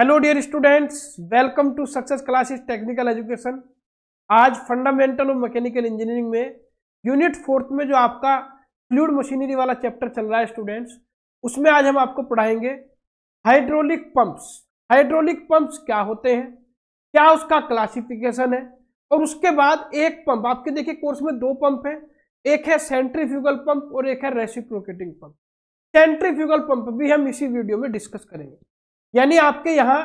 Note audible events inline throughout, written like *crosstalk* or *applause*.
hello dear students welcome to success classes technical education आज fundamental of mechanical engineering में unit fourth में जो आपका फ्लूड मशीनरी वाला चैप्टर चल रहा है स्टूडेंट्स उसमें आज हम आपको पढ़ाएंगे हाइड्रोलिक पंप्स हाइड्रोलिक पंप्स क्या होते हैं क्या उसका क्लासिफिकेशन है और उसके बाद एक पंप आपके देखिए कोर्स में दो पंप हैं एक है सेंट्रीफ्यूगल पंप और एक है रेसिप्रोकेटिंग पंप सेंट्रीफ्यूगल पंप भी हम इसी वीडियो में डिस्कस करेंगे यानी आपके यहाँ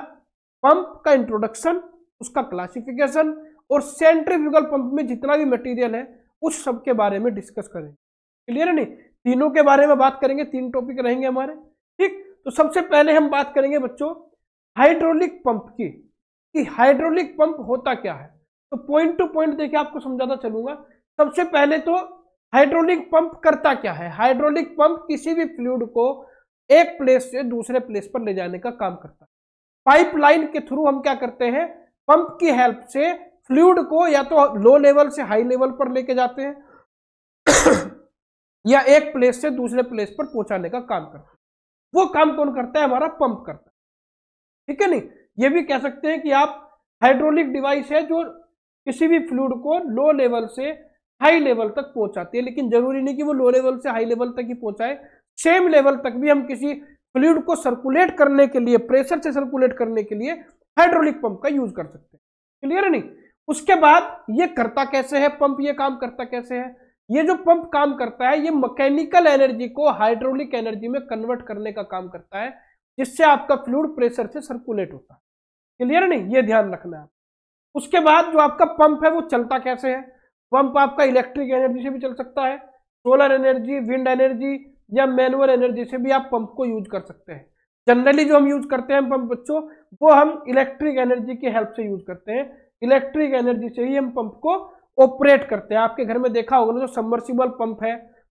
पंप का इंट्रोडक्शन उसका क्लासिफिकेशन और सेंट्रीफ्यूगल पंप में जितना भी मटेरियल है उस सब के बारे में डिस्कस करेंगे क्लियर है नहीं तीनों के बारे में बात करेंगे तीन टॉपिक रहेंगे हमारे ठीक तो सबसे पहले हम बात करेंगे बच्चों हाइड्रोलिक पंप की कि हाइड्रोलिक पंप होता क्या है तो पॉइंट टू पॉइंट देखिए आपको समझाता चलूंगा सबसे पहले तो हाइड्रोलिक पंप करता क्या है हाइड्रोलिक पंप किसी भी फ्लूड को एक प्लेस से दूसरे प्लेस पर ले जाने का काम करता है पाइपलाइन के थ्रू हम क्या करते हैं पंप की हेल्प से फ्लूड को या तो लो लेवल से हाई लेवल पर लेके जाते हैं या एक प्लेस से दूसरे प्लेस पर पहुंचाने का काम करते हैं वो काम कौन करता है हमारा पंप करता है ठीक है नहीं ये भी कह सकते हैं कि आप हाइड्रोलिक डिवाइस है जो किसी भी फ्लूड को लो लेवल से हाई लेवल तक पहुंचाती है लेकिन जरूरी नहीं कि वो लो लेवल से हाई लेवल तक ही पहुंचाए सेम लेवल तक भी हम किसी फ्लूड को सर्कुलेट करने के लिए प्रेशर से सर्कुलेट करने के लिए हाइड्रोलिक पंप का यूज कर सकते हैं क्लियर है नहीं उसके बाद ये करता कैसे है पंप ये काम करता कैसे है ये जो पंप काम करता है ये मैकेनिकल एनर्जी को हाइड्रोलिक एनर्जी में कन्वर्ट करने का काम करता है जिससे आपका फ्लूड प्रेशर से सर्कुलेट होता है क्लियर नहीं ये ध्यान रखना है उसके बाद जो आपका पंप है वो चलता कैसे है पंप आपका इलेक्ट्रिक एनर्जी से भी चल सकता है सोलर एनर्जी विंड एनर्जी या मैनुअल एनर्जी से भी आप पंप को यूज कर सकते हैं जनरली जो हम यूज करते हैं पंप बच्चों वो हम इलेक्ट्रिक एनर्जी की हेल्प से यूज करते हैं इलेक्ट्रिक एनर्जी से ही हम पंप को ऑपरेट करते हैं आपके घर में देखा होगा ना जो सबमर्सिबल पंप है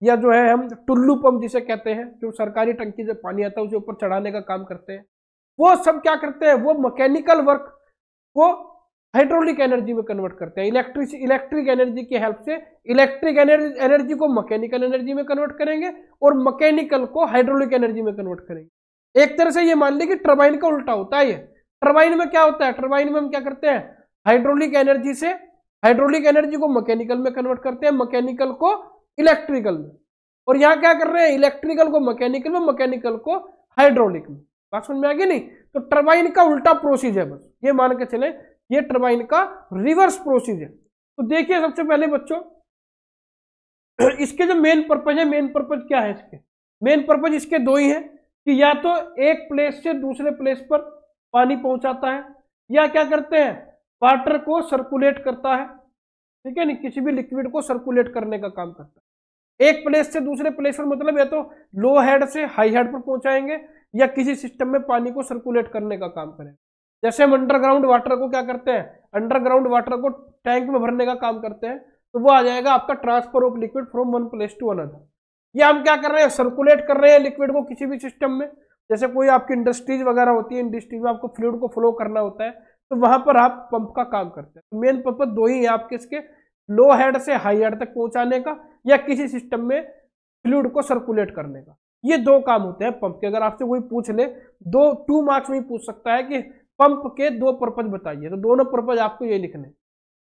या जो है हम टुल्लू पंप जिसे कहते हैं जो सरकारी टंकी से पानी आता है उसे ऊपर चढ़ाने का काम करते हैं वो सब क्या करते हैं वो मैकेनिकल वर्क को हाइड्रोलिक एनर्जी में कन्वर्ट करते हैं इलेक्ट्रिक इलेक्ट्रिक एनर्जी की हेल्प से इलेक्ट्रिक एनर्जी एनर्जी को मैकेनिकल एनर्जी में कन्वर्ट करेंगे और मैकेनिकल को हाइड्रोलिक एनर्जी में कन्वर्ट करेंगे एक तरह से ये मान ली कि टर्बाइन का उल्टा होता है ये टर्बाइन में क्या होता है टर्बाइन में हम क्या करते हैं हाइड्रोलिक एनर्जी से हाइड्रोलिक एनर्जी को मैकेनिकल में कन्वर्ट करते हैं मैकेनिकल को इलेक्ट्रिकल में और यहाँ क्या कर रहे हैं इलेक्ट्रिकल को मैकेनिकल में मैकेनिकल को हाइड्रोलिक में बात समझ में आ गई नहीं तो टर्बाइन का उल्टा प्रोसीज है बस ये मान के चले ये टर्बाइन का रिवर्स प्रोसेस है तो देखिए सबसे पहले बच्चों इसके जो मेन पर्पज है मेन पर्पज क्या है इसके मेन पर्पज इसके दो ही हैं कि या तो एक प्लेस से दूसरे प्लेस पर पानी पहुंचाता है या क्या करते हैं वाटर को सर्कुलेट करता है ठीक है नहीं किसी भी लिक्विड को सर्कुलेट करने का काम करता है एक प्लेस से दूसरे प्लेस पर मतलब या तो लो हेड से हाई हेड पर पहुंचाएंगे या किसी सिस्टम में पानी को सर्कुलेट करने का काम करेंगे जैसे हम अंडरग्राउंड वाटर को क्या करते हैं अंडरग्राउंड वाटर को टैंक में भरने का काम करते हैं तो वो आ जाएगा आपका transfer of liquid from one place to another ये हम क्या कर रहे हैं सर्कुलेट कर रहे हैं लिक्विड को किसी भी सिस्टम में जैसे कोई आपकी इंडस्ट्रीज वगैरह होती है इंडस्ट्रीज में आपको फ्लूड को फ्लो करना होता है तो वहां पर आप पंप का काम करते हैं मेन पर्पज दो ही है आपके इसके लो हेड से हाई हेड तक पहुंचाने का या किसी सिस्टम में फ्लूड को सर्कुलेट करने का ये दो काम होते हैं पंप के अगर आपसे कोई पूछ ले दो टू मार्क्स में पूछ सकता है कि पंप के दो पर्पज बताइए तो दोनों पर्पज आपको ये लिखने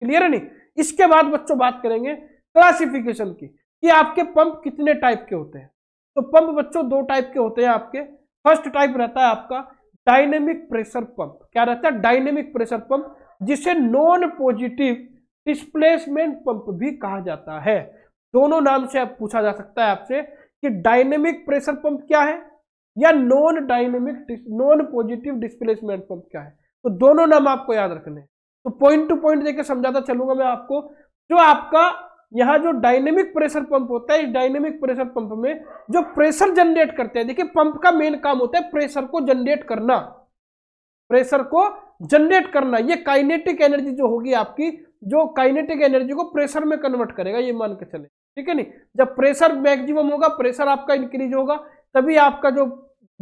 क्लियर है नहीं इसके बाद बच्चों बात करेंगे क्लासिफिकेशन की कि आपके पंप कितने टाइप के होते हैं तो पंप बच्चों दो टाइप के होते हैं आपके फर्स्ट टाइप रहता है आपका डायनेमिक प्रेशर पंप क्या रहता है डायनेमिक प्रेशर पंप जिसे नॉन पॉजिटिव डिस्प्लेसमेंट पंप भी कहा जाता है दोनों नाम से पूछा जा सकता है आपसे कि डायनेमिक प्रेशर पंप क्या है या non dynamic non positive displacement pump क्या है तो दोनों नाम आपको याद रखने हैं तो पॉइंट टू पॉइंट देखकर समझाता चलूंगा मैं आपको जो आपका यहाँ जो डायनेमिक प्रेशर पंप होता है इस डायनेमिक प्रेशर पंप में जो प्रेशर जनरेट करते हैं देखिए पंप का मेन काम होता है प्रेशर को जनरेट करना प्रेशर को जनरेट करना ये काइनेटिक एनर्जी जो होगी आपकी जो काइनेटिक एनर्जी को प्रेशर में कन्वर्ट करेगा ये मान के चले ठीक है नहीं जब प्रेशर मैक्सिमम होगा प्रेशर आपका इंक्रीज होगा तभी आपका जो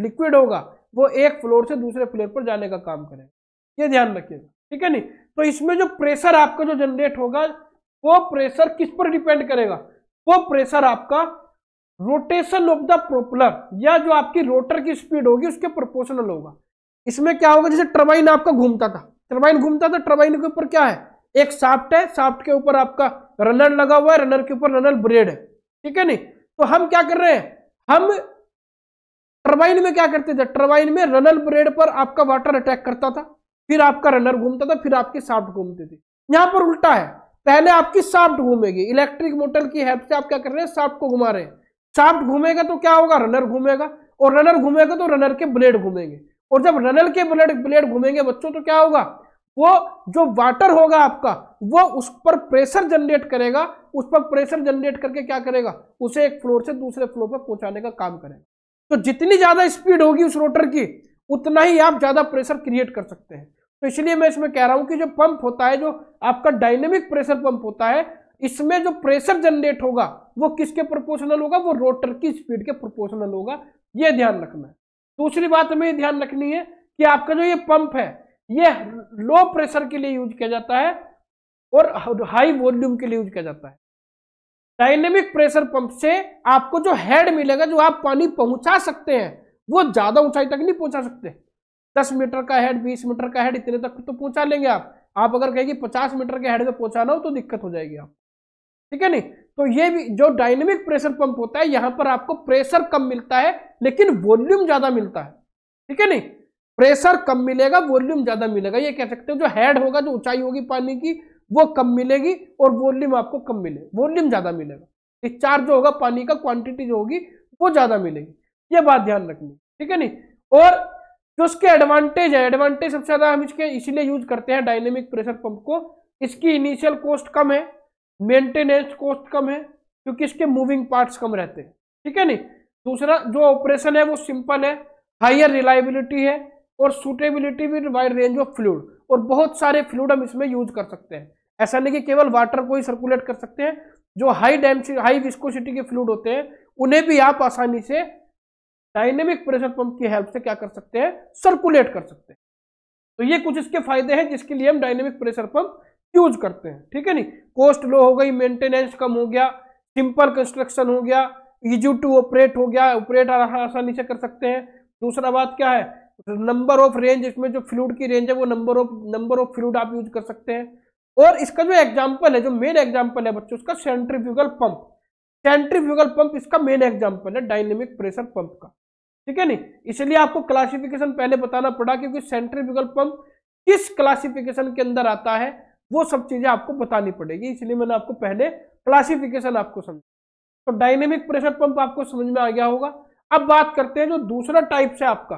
लिक्विड होगा वो एक फ्लोर से दूसरे फ्लोर पर जाने का काम करेगा ये ध्यान रखिएगा ठीक है नहीं तो इसमें जो प्रेशर आपका जो जनरेट होगा वो प्रेशर किस पर डिपेंड करेगा वो प्रेशर आपका रोटेशन ऑफ द प्रोपलर या जो आपकी रोटर की स्पीड होगी उसके प्रोपोर्शनल होगा इसमें क्या होगा जैसे टर्बाइन आपका घूमता था टर्बाइन घूमता था टर्बाइन के ऊपर क्या है एक साफ्ट है साफ्ट के ऊपर आपका रनर लगा हुआ है रनर के ऊपर रनर ब्रेड है ठीक है नहीं तो हम क्या कर रहे हैं हम टर्बाइन में क्या करते थे टर्बाइन में रनल ब्रेड पर आपका वाटर अटैक करता था फिर आपका रनर घूमता था फिर आपके साफ्ट घूमते थे यहां पर उल्टा है पहले आपकी साफ्ट घूमेगी इलेक्ट्रिक मोटर की हेल्प से आप क्या कर रहे हैं साफ्ट को घुमा रहे हैं साफ्ट घूमेगा तो क्या होगा रनर घूमेगा और रनर घूमेगा तो रनर के ब्लेड घूमेंगे और जब रनर के ब्लेड ब्लेड घूमेंगे बच्चों तो क्या होगा वो जो वाटर होगा आपका वो उस पर प्रेशर जनरेट करेगा उस पर प्रेशर जनरेट करके क्या करेगा उसे एक फ्लोर से दूसरे फ्लोर पर पहुंचाने का काम करेगा तो जितनी ज्यादा स्पीड होगी उस रोटर की उतना ही आप ज्यादा प्रेशर क्रिएट कर सकते हैं तो इसलिए मैं इसमें कह रहा हूं कि जो पंप होता है जो आपका डायनेमिक प्रेशर पंप होता है इसमें जो प्रेशर जनरेट होगा वो किसके प्रोपोर्शनल होगा वो रोटर की स्पीड के प्रोपोर्शनल होगा ये ध्यान रखना है दूसरी बात हमें ध्यान रखनी है कि आपका जो ये पंप है ये लो प्रेशर के लिए यूज किया जाता है और हाई वॉल्यूम के लिए यूज किया जाता है डायनेमिक प्रेशर पंप से आपको जो हेड मिलेगा जो आप पानी पहुंचा सकते हैं वो ज्यादा ऊंचाई तक नहीं पहुंचा सकते दस मीटर का हेड बीस मीटर का हेड इतने तक तो पहुंचा लेंगे आप आप अगर कहेंगे पचास मीटर के हेड में पहुंचाना हो तो दिक्कत हो जाएगी आप ठीक है नहीं तो ये भी जो डायनेमिक प्रेशर पंप होता है यहां पर आपको प्रेशर कम मिलता है लेकिन वॉल्यूम ज्यादा मिलता है ठीक है नहीं प्रेशर कम मिलेगा वॉल्यूम ज्यादा मिलेगा ये कह सकते हो जो हेड होगा जो ऊंचाई होगी पानी की वो कम मिलेगी और वॉल्यूम आपको कम मिले वॉल्यूम ज़्यादा मिलेगा डिस्चार्ज जो होगा पानी का क्वांटिटी जो होगी वो ज़्यादा मिलेगी ये बात ध्यान रखनी ठीक है नहीं और जो उसके एडवांटेज है एडवांटेज सबसे ज़्यादा हम इसके इसीलिए यूज करते हैं डायनेमिक प्रेशर पंप को इसकी इनिशियल कॉस्ट कम है मेंटेनेंस कॉस्ट कम है क्योंकि इसके मूविंग पार्ट्स कम रहते हैं ठीक है नहीं दूसरा जो ऑपरेशन है वो सिंपल है हायर रिलायबिलिटी है और suitability with wide range of fluid और बहुत सारे फ्लूड हम इसमें यूज कर सकते हैं ऐसा नहीं कि केवल वाटर को ही सर्कुलेट कर सकते हैं जो हाई डेंसिटी हाई विस्कोसिटी के फ्लूड होते हैं उन्हें भी आप आसानी से डायनेमिक प्रेशर पंप की हेल्प से क्या कर सकते हैं सर्कुलेट कर सकते हैं तो ये कुछ इसके फायदे हैं जिसके लिए हम डायनेमिक प्रेशर पंप यूज करते हैं ठीक है नी कॉस्ट लो हो गई मेंटेनेंस कम हो गया सिंपल कंस्ट्रक्शन हो गया इजी टू ऑपरेट हो गया ऑपरेट आसानी से कर सकते हैं दूसरा बात क्या है नंबर ऑफ रेंज इसमें जो फ्लूड की रेंज है वो number of number of fluid आप यूज कर सकते हैं और इसका जो एग्जाम्पल है जो मेन एग्जाम्पल है बच्चों उसका सेंट्रीफ्यूगल पंप सेंट्रीफ्यूगल पंप इसका मेन एग्जाम्पल है डायनेमिक प्रेशर पंप का ठीक है नहीं इसलिए आपको क्लासिफिकेशन पहले बताना पड़ा क्योंकि सेंट्रीफ्यूगल पंप किस क्लासिफिकेशन के अंदर आता है वो सब चीजें आपको बतानी पड़ेगी इसलिए मैंने आपको पहले क्लासिफिकेशन आपको समझा तो डायनेमिक प्रेशर पंप आपको समझ में आ गया होगा अब बात करते हैं जो दूसरा टाइप से आपका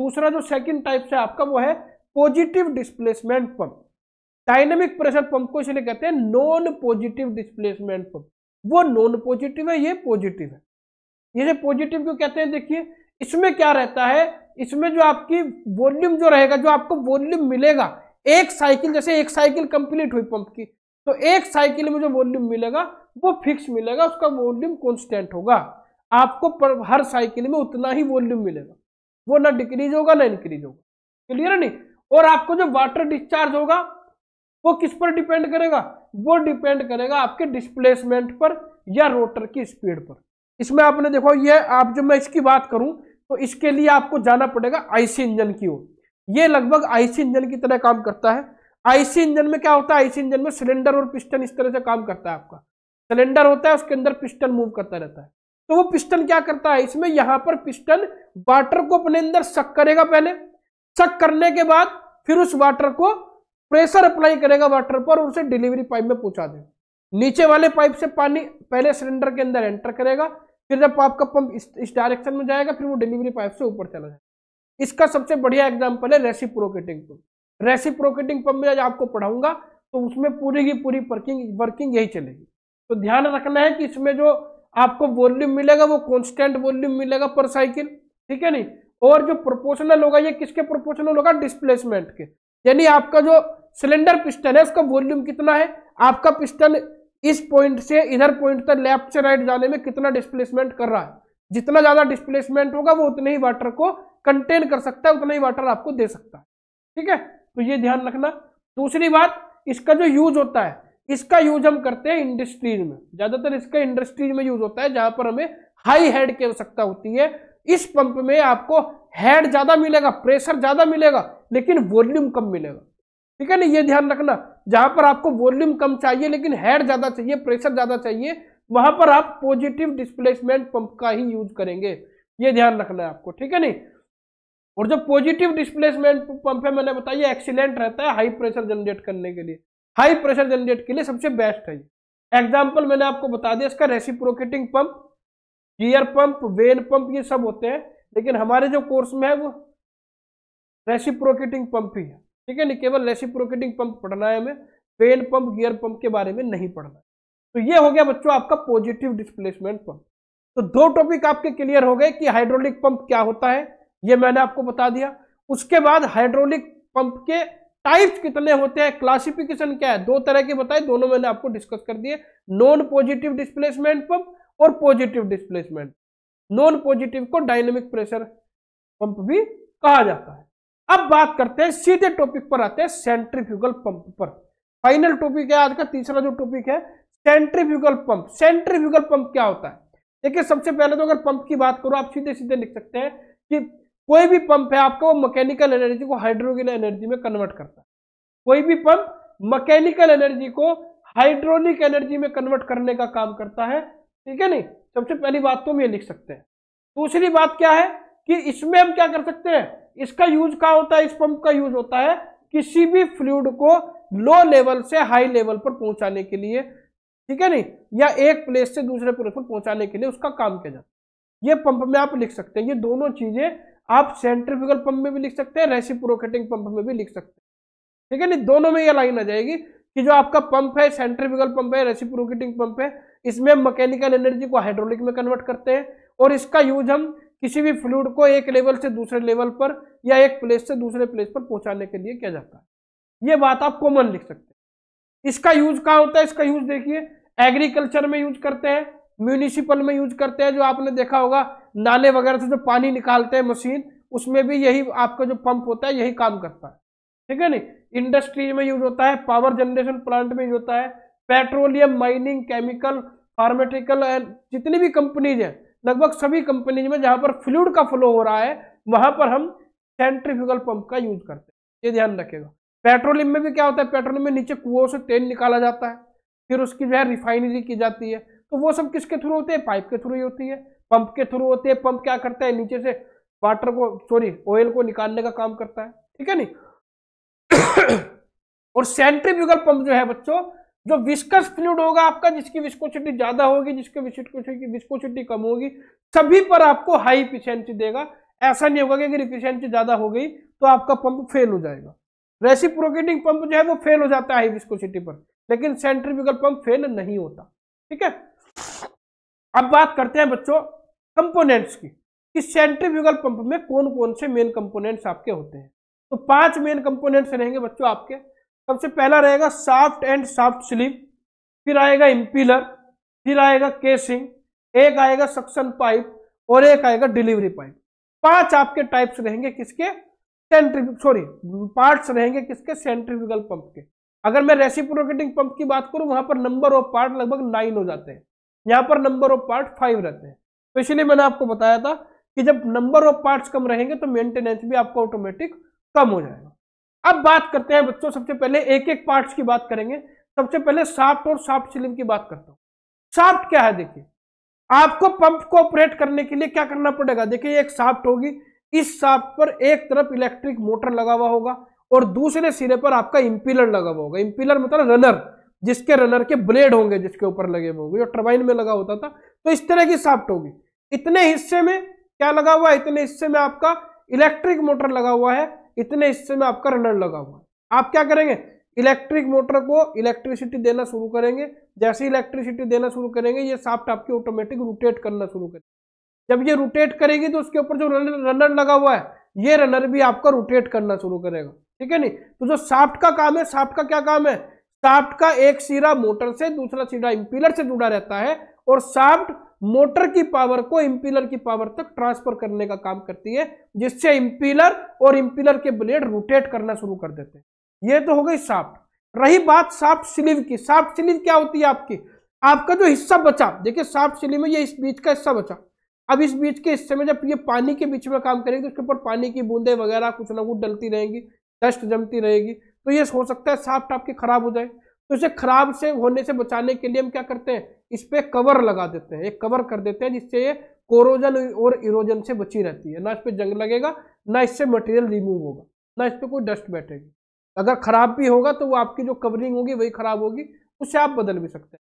दूसरा जो सेकंड टाइप से आपका वो है positive displacement pump dynamic pressure pump को इसलिए कहते हैं नॉन पॉजिटिव डिस्प्लेसमेंट पंप वो नॉन पॉजिटिव है ये पॉजिटिव है ये पॉजिटिव क्यों कहते हैं देखिए इसमें क्या रहता है इसमें जो आपकी वॉल्यूम जो रहेगा जो आपको वॉल्यूम मिलेगा एक साइकिल जैसे एक साइकिल कंप्लीट हुई पंप की तो एक साइकिल में जो वॉल्यूम मिलेगा वो फिक्स मिलेगा उसका वॉल्यूम कॉन्स्टेंट होगा आपको पर, हर साइकिल में उतना ही वॉल्यूम मिलेगा वो ना डिक्रीज होगा ना इंक्रीज होगा क्लियर है नहीं और आपको जो वाटर डिस्चार्ज होगा वो किस पर डिपेंड करेगा वो डिपेंड करेगा आपके डिस्प्लेसमेंट पर या रोटर की स्पीड पर इसमें आपने देखो ये आप जब मैं इसकी बात करूं तो इसके लिए आपको जाना पड़ेगा आईसी इंजन की ओर ये लगभग आईसी इंजन की तरह काम करता है आईसी इंजन में क्या होता है आईसी इंजन में सिलेंडर और पिस्टन इस तरह से काम करता है आपका सिलेंडर होता है उसके अंदर पिस्टन मूव करता रहता है तो वो पिस्टन क्या करता है इसमें यहां पर पिस्टन वाटर को अपने अंदर सक करेगा पहले सक करने के बाद फिर उस वाटर को प्रेशर अप्लाई करेगा वाटर पर और उसे डिलीवरी पाइप में पहुंचा देगा नीचे वाले पाइप से पानी पहले सिलेंडर के अंदर एंटर करेगा फिर जब आपका पंप इस, इस डायरेक्शन में जाएगा फिर वो डिलीवरी पाइप से ऊपर चला जाएगा इसका सबसे बढ़िया एग्जाम्पल है रेसिप्रोकेटिंग पंप रेसिप्रोकेटिंग पंप में आपको पढ़ाऊंगा तो उसमें पूरी की पूरी वर्किंग वर्किंग यही चलेगी तो ध्यान रखना है कि इसमें जो आपको वॉल्यूम मिलेगा वो कॉन्स्टेंट वॉल्यूम मिलेगा पर साइकिल ठीक है नहीं और जो प्रोपोर्शनल होगा ये किसके प्रोपोर्शनल होगा डिस्प्लेसमेंट के यानी आपका जो सिलेंडर पिस्टन है उसका वॉल्यूम कितना है आपका पिस्टन इस पॉइंट से इधर पॉइंट तक लेफ्ट से राइट जाने में कितना डिस्प्लेसमेंट कर रहा है जितना ज्यादा डिस्प्लेसमेंट होगा वो उतने ही वाटर को कंटेन कर सकता है उतना ही वाटर आपको दे सकता है ठीक है तो ये ध्यान रखना दूसरी बात इसका जो यूज होता है इसका यूज हम करते हैं इंडस्ट्रीज में ज्यादातर इसका इंडस्ट्रीज में यूज होता है जहां पर हमें हाई हेड की आवश्यकता होती है इस पंप में आपको हेड ज्यादा मिलेगा प्रेशर ज्यादा मिलेगा लेकिन वॉल्यूम कम मिलेगा ठीक है ना ये ध्यान रखना जहां पर आपको वॉल्यूम कम चाहिए लेकिन हेड ज्यादा चाहिए प्रेशर ज्यादा चाहिए वहां पर आप पॉजिटिव डिस्प्लेसमेंट पंप का ही यूज करेंगे ये ध्यान रखना है आपको ठीक है नहीं और जो पॉजिटिव डिस्प्लेसमेंट पंप है मैंने बताया एक्सीलेंट रहता है हाई प्रेशर जनरेट करने के लिए हाई प्रेशर जनरेट के लिए सबसे बेस्ट है एग्जाम्पल मैंने आपको बता दिया इसका reciprocating pump gear pump vane pump ये सब होते हैं लेकिन हमारे जो कोर्स में है वो रेसिप्रोकेटिंग पंप ही है ठीक है नहीं केवल रेसिप्रोकेटिंग पंप पढ़ना है हमें पेन पंप गियर पंप के बारे में नहीं पढ़ना तो ये हो गया बच्चों आपका पॉजिटिव डिस्प्लेसमेंट पंप तो दो टॉपिक आपके क्लियर हो गए कि हाइड्रोलिक पंप क्या होता है ये मैंने आपको बता दिया उसके बाद हाइड्रोलिक पंप के टाइप्स कितने होते हैं क्लासिफिकेशन क्या है दो तरह के बताए दोनों मैंने आपको डिस्कस कर दिए नॉन पॉजिटिव डिस्प्लेसमेंट पंप और पॉजिटिव डिस्प्लेसमेंट नॉन पॉजिटिव को डायनेमिक प्रेशर पंप भी कहा जाता है अब बात करते हैं सीधे टॉपिक पर आते हैं सेंट्रीफ्यूगल पंप पर फाइनल टॉपिक है आज का तीसरा जो टॉपिक है सेंट्रीफ्यूगल पंप सेंट्रीफ्यूगल पंप क्या होता है देखिए सबसे पहले तो अगर पंप की बात करो आप सीधे सीधे लिख सकते हैं कि कोई भी पंप है आपका वो मैकेनिकल एनर्जी को हाइड्रोजन एनर्जी में कन्वर्ट करता है कोई भी पंप मैकेनिकल एनर्जी को हाइड्रोनिक एनर्जी में कन्वर्ट करने का काम करता है ठीक है नहीं सबसे पहली बात तो हम ये लिख सकते हैं दूसरी बात क्या है कि इसमें हम क्या कर सकते हैं इसका यूज क्या होता है इस पंप का यूज होता है किसी भी फ्लूड को लो लेवल से हाई लेवल पर पहुंचाने के लिए ठीक है नहीं या एक प्लेस से दूसरे प्लेस पर पहुंचाने के लिए उसका काम किया जाता है ये पंप में आप लिख सकते हैं ये दोनों चीजें आप सेंट्रिफिकल पंप में भी लिख सकते हैं रेसिप्रोकेटिंग पंप में भी लिख सकते हैं ठीक है नहीं दोनों में ये लाइन आ जाएगी कि जो आपका पंप है सेंट्रिफिकल पंप है रेसिप्रोकेटिंग पंप है इसमें मैकेनिकल एनर्जी को हाइड्रोलिक में कन्वर्ट करते हैं और इसका यूज हम किसी भी फ्लूड को एक लेवल से दूसरे लेवल पर या एक प्लेस से दूसरे प्लेस पर पहुंचाने के लिए किया जाता है ये बात आप कॉमन लिख सकते हैं इसका यूज कहाँ होता है इसका यूज देखिए एग्रीकल्चर में यूज करते हैं म्यूनिसिपल में यूज करते हैं जो आपने देखा होगा नाले वगैरह से जो पानी निकालते हैं मशीन उसमें भी यही आपका जो पंप होता है यही काम करता है ठीक है नहीं इंडस्ट्री में यूज होता है पावर जनरेशन प्लांट में यूज होता है petroleum mining chemical pharmaceutical and जितनी भी कंपनीज हैं लगभग सभी कंपनीज में जहां पर फ्लूड का फ्लो हो रहा है वहां पर हम सेंट्रीफ्यूगल पंप का यूज करते हैं ये ध्यान रखेगा पेट्रोलियम में भी क्या होता है पेट्रोलियम में नीचे कुओं से तेल निकाला जाता है फिर उसकी जो है रिफाइनरी की जाती है तो वो सब किसके थ्रू होते हैं पाइप के थ्रू ही होती है पंप के थ्रू होती है पंप क्या करता है नीचे से वाटर को सॉरी ऑयल को निकालने का काम करता है ठीक है नहीं *coughs* और सेंट्रीफ्यूगल पंप जो है बच्चों जो विस्कस फ्लूड होगा आपका जिसकी विस्कोसिटी ज्यादा होगी जिसके विस्कोसिटी विस्कोसिटी कम होगी सभी पर आपको हाई इफिशियंसी देगा ऐसा नहीं होगा कि अगर इफिशियंसी ज्यादा हो गई तो आपका पंप फेल हो जाएगा रेसिप्रोकेटिंग पंप जो है वो फेल हो जाता है हाई विस्कोसिटी पर लेकिन सेंट्रीफ्यूगल पंप फेल नहीं होता ठीक है अब बात करते हैं बच्चों कंपोनेंट्स की कि सेंट्रीफ्यूगल पंप में कौन कौन से मेन कंपोनेंट्स आपके होते हैं तो पांच मेन कंपोनेंट्स रहेंगे बच्चों आपके सबसे पहला रहेगा साफ्ट एंड साफ्ट स्लीव फिर आएगा इम्पीलर फिर आएगा केसिंग एक आएगा सक्शन पाइप और एक आएगा डिलीवरी पाइप पांच आपके टाइप्स रहेंगे किसके सेंट्रिफ सॉरी पार्ट्स रहेंगे किसके सेंट्रिफिकल पंप के अगर मैं रेसिप्रोकेटिंग पंप की बात करूं वहां पर नंबर ऑफ पार्ट लगभग नाइन हो जाते हैं यहां पर नंबर ऑफ पार्ट फाइव रहते हैं तो इसलिए मैंने आपको बताया था कि जब नंबर ऑफ पार्ट्स कम रहेंगे तो मेंटेनेंस भी आपका ऑटोमेटिक कम हो जाएगा अब बात करते हैं बच्चों सबसे पहले एक एक पार्ट्स की बात करेंगे सबसे पहले साफ्ट और साफ्ट स्लिम की बात करता हूं साफ्ट क्या है देखिए आपको पंप को ऑपरेट करने के लिए क्या करना पड़ेगा देखिए एक साफ्ट होगी इस साफ्ट पर एक तरफ इलेक्ट्रिक मोटर लगा हुआ होगा और दूसरे सिरे पर आपका इंपिलर लगा हुआ होगा इंपिलर मतलब रनर जिसके रनर के ब्लेड होंगे जिसके ऊपर लगे हुए होंगे जो टर्बाइन में लगा होता था तो इस तरह की साफ्ट होगी इतने हिस्से में क्या लगा हुआ है इतने हिस्से में आपका इलेक्ट्रिक मोटर लगा हुआ है इतने हिस्से में आपका रनर लगा हुआ है आप क्या करेंगे इलेक्ट्रिक मोटर को इलेक्ट्रिसिटी देना शुरू करेंगे जैसे इलेक्ट्रिसिटी देना शुरू करेंगे ये साफ्ट आपकी ऑटोमेटिक रोटेट करना शुरू करेंगे जब ये रोटेट करेगी तो उसके ऊपर जो रनर रनर लगा हुआ है ये रनर भी आपका रोटेट करना शुरू करेगा ठीक है नहीं तो जो साफ्ट का काम है साफ्ट का क्या काम है साफ्ट का एक सिरा मोटर से दूसरा सिरा इम्पीलर से जुड़ा रहता है और साफ्ट मोटर की पावर को इंपीलर की पावर तक ट्रांसफर करने का काम करती है जिससे इंपीलर और इंपीलर के ब्लेड रोटेट करना शुरू कर देते हैं ये तो हो गई साफ्ट रही बात साफ्ट स्लीव की साफ्ट स्लीव क्या होती है आपकी आपका जो हिस्सा बचा देखिए साफ्ट स्लीव में ये इस बीच का हिस्सा बचा अब इस बीच के हिस्से में जब ये पानी के बीच में काम करेंगे तो उसके ऊपर पानी की बूंदे वगैरह कुछ ना कुछ डलती रहेंगी डस्ट जमती रहेगी तो ये हो सकता है साफ्ट आपके खराब हो जाए तो इसे खराब से होने से बचाने के लिए हम क्या करते हैं इस पर कवर लगा देते हैं एक कवर कर देते हैं जिससे ये कोरोजन और इरोजन से बची रहती है ना इस पर जंग लगेगा ना इससे मटेरियल रिमूव होगा ना इस पर कोई डस्ट बैठेगी अगर ख़राब भी होगा तो वो आपकी जो कवरिंग होगी वही ख़राब होगी उसे आप बदल भी सकते हैं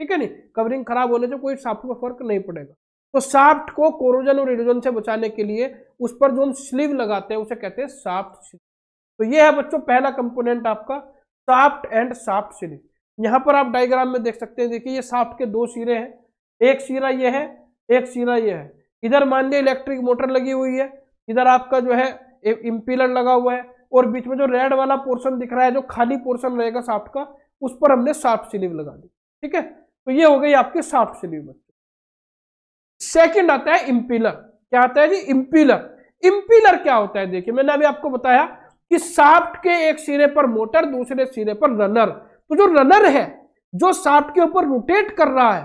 ठीक है नहीं कवरिंग खराब होने से कोई साफ्ट का फर्क नहीं पड़ेगा तो साफ्ट को कोरोजन और इरोजन से बचाने के लिए उस पर जो हम स्लीव लगाते हैं उसे कहते हैं साफ्ट स्लीव तो ये है बच्चों पहला कंपोनेंट आपका साफ्ट एंड साफ्ट स्लीव यहाँ पर आप डायग्राम में देख सकते हैं देखिए ये साफ्ट के दो सिरे हैं एक सिरा ये है एक सिरा ये है इधर मान लिया इलेक्ट्रिक मोटर लगी हुई है इधर आपका जो है इम्पीलर लगा हुआ है और बीच में जो रेड वाला पोर्शन दिख रहा है जो खाली पोर्शन रहेगा साफ्ट का उस पर हमने साफ्ट स्लीव लगा दी ठीक है तो ये हो गई आपकी साफ्ट स्लीव बच्चों सेकेंड आता है इम्पीलर क्या आता है जी इम्पीलर इम्पीलर क्या होता है देखिए मैंने अभी आपको बताया कि साफ्ट के एक सिरे पर मोटर दूसरे सिरे पर रनर तो जो रनर है जो साफ्ट के ऊपर रोटेट कर रहा है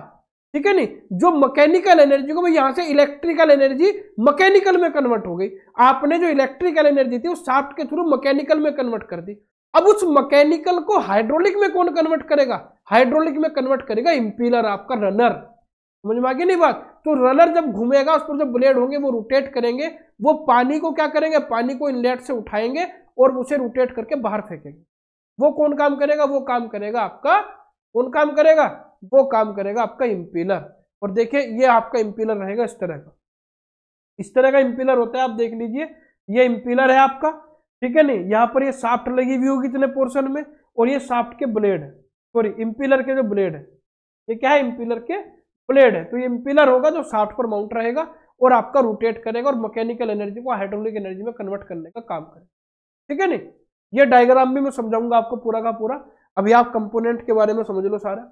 ठीक है नहीं जो मैकेनिकल एनर्जी को यहां से इलेक्ट्रिकल एनर्जी मैकेनिकल में कन्वर्ट हो गई आपने जो इलेक्ट्रिकल एनर्जी थी वो साफ्ट के थ्रू मैकेनिकल में कन्वर्ट कर दी अब उस मैकेनिकल को हाइड्रोलिक में कौन कन्वर्ट करेगा हाइड्रोलिक में कन्वर्ट करेगा इंपीलर आपका रनर समझ में आगे नहीं बात तो रनर जब घूमेगा उस पर जो ब्लेड होंगे वो रोटेट करेंगे वो पानी को क्या करेंगे पानी को इनलेट से उठाएंगे और उसे रोटेट करके बाहर फेंकेंगे वो कौन काम करेगा वो काम करेगा आपका कौन काम करेगा वो काम करेगा आपका इम्पीलर और देखिए ये आपका इम्पीलर रहेगा इस तरह का इस तरह का इम्पीलर होता है आप देख लीजिए ये इम्पीलर है आपका ठीक है नहीं यहाँ पर ये साफ्ट लगी हुई होगी इतने पोर्शन में और ये साफ्ट के ब्लेड है सॉरी इम्पीलर के जो ब्लेड है ये क्या है इम्पीलर के ब्लेड है तो ये इम्पीलर होगा जो साफ्ट पर माउंट रहेगा और आपका रोटेट करेगा और मैकेनिकल एनर्जी को हाइड्रोलिक एनर्जी में कन्वर्ट करने का काम करेगा ठीक है नहीं ये डायग्राम भी मैं समझाऊंगा आपको पूरा का पूरा अभी आप कंपोनेंट के बारे में समझ लो सारा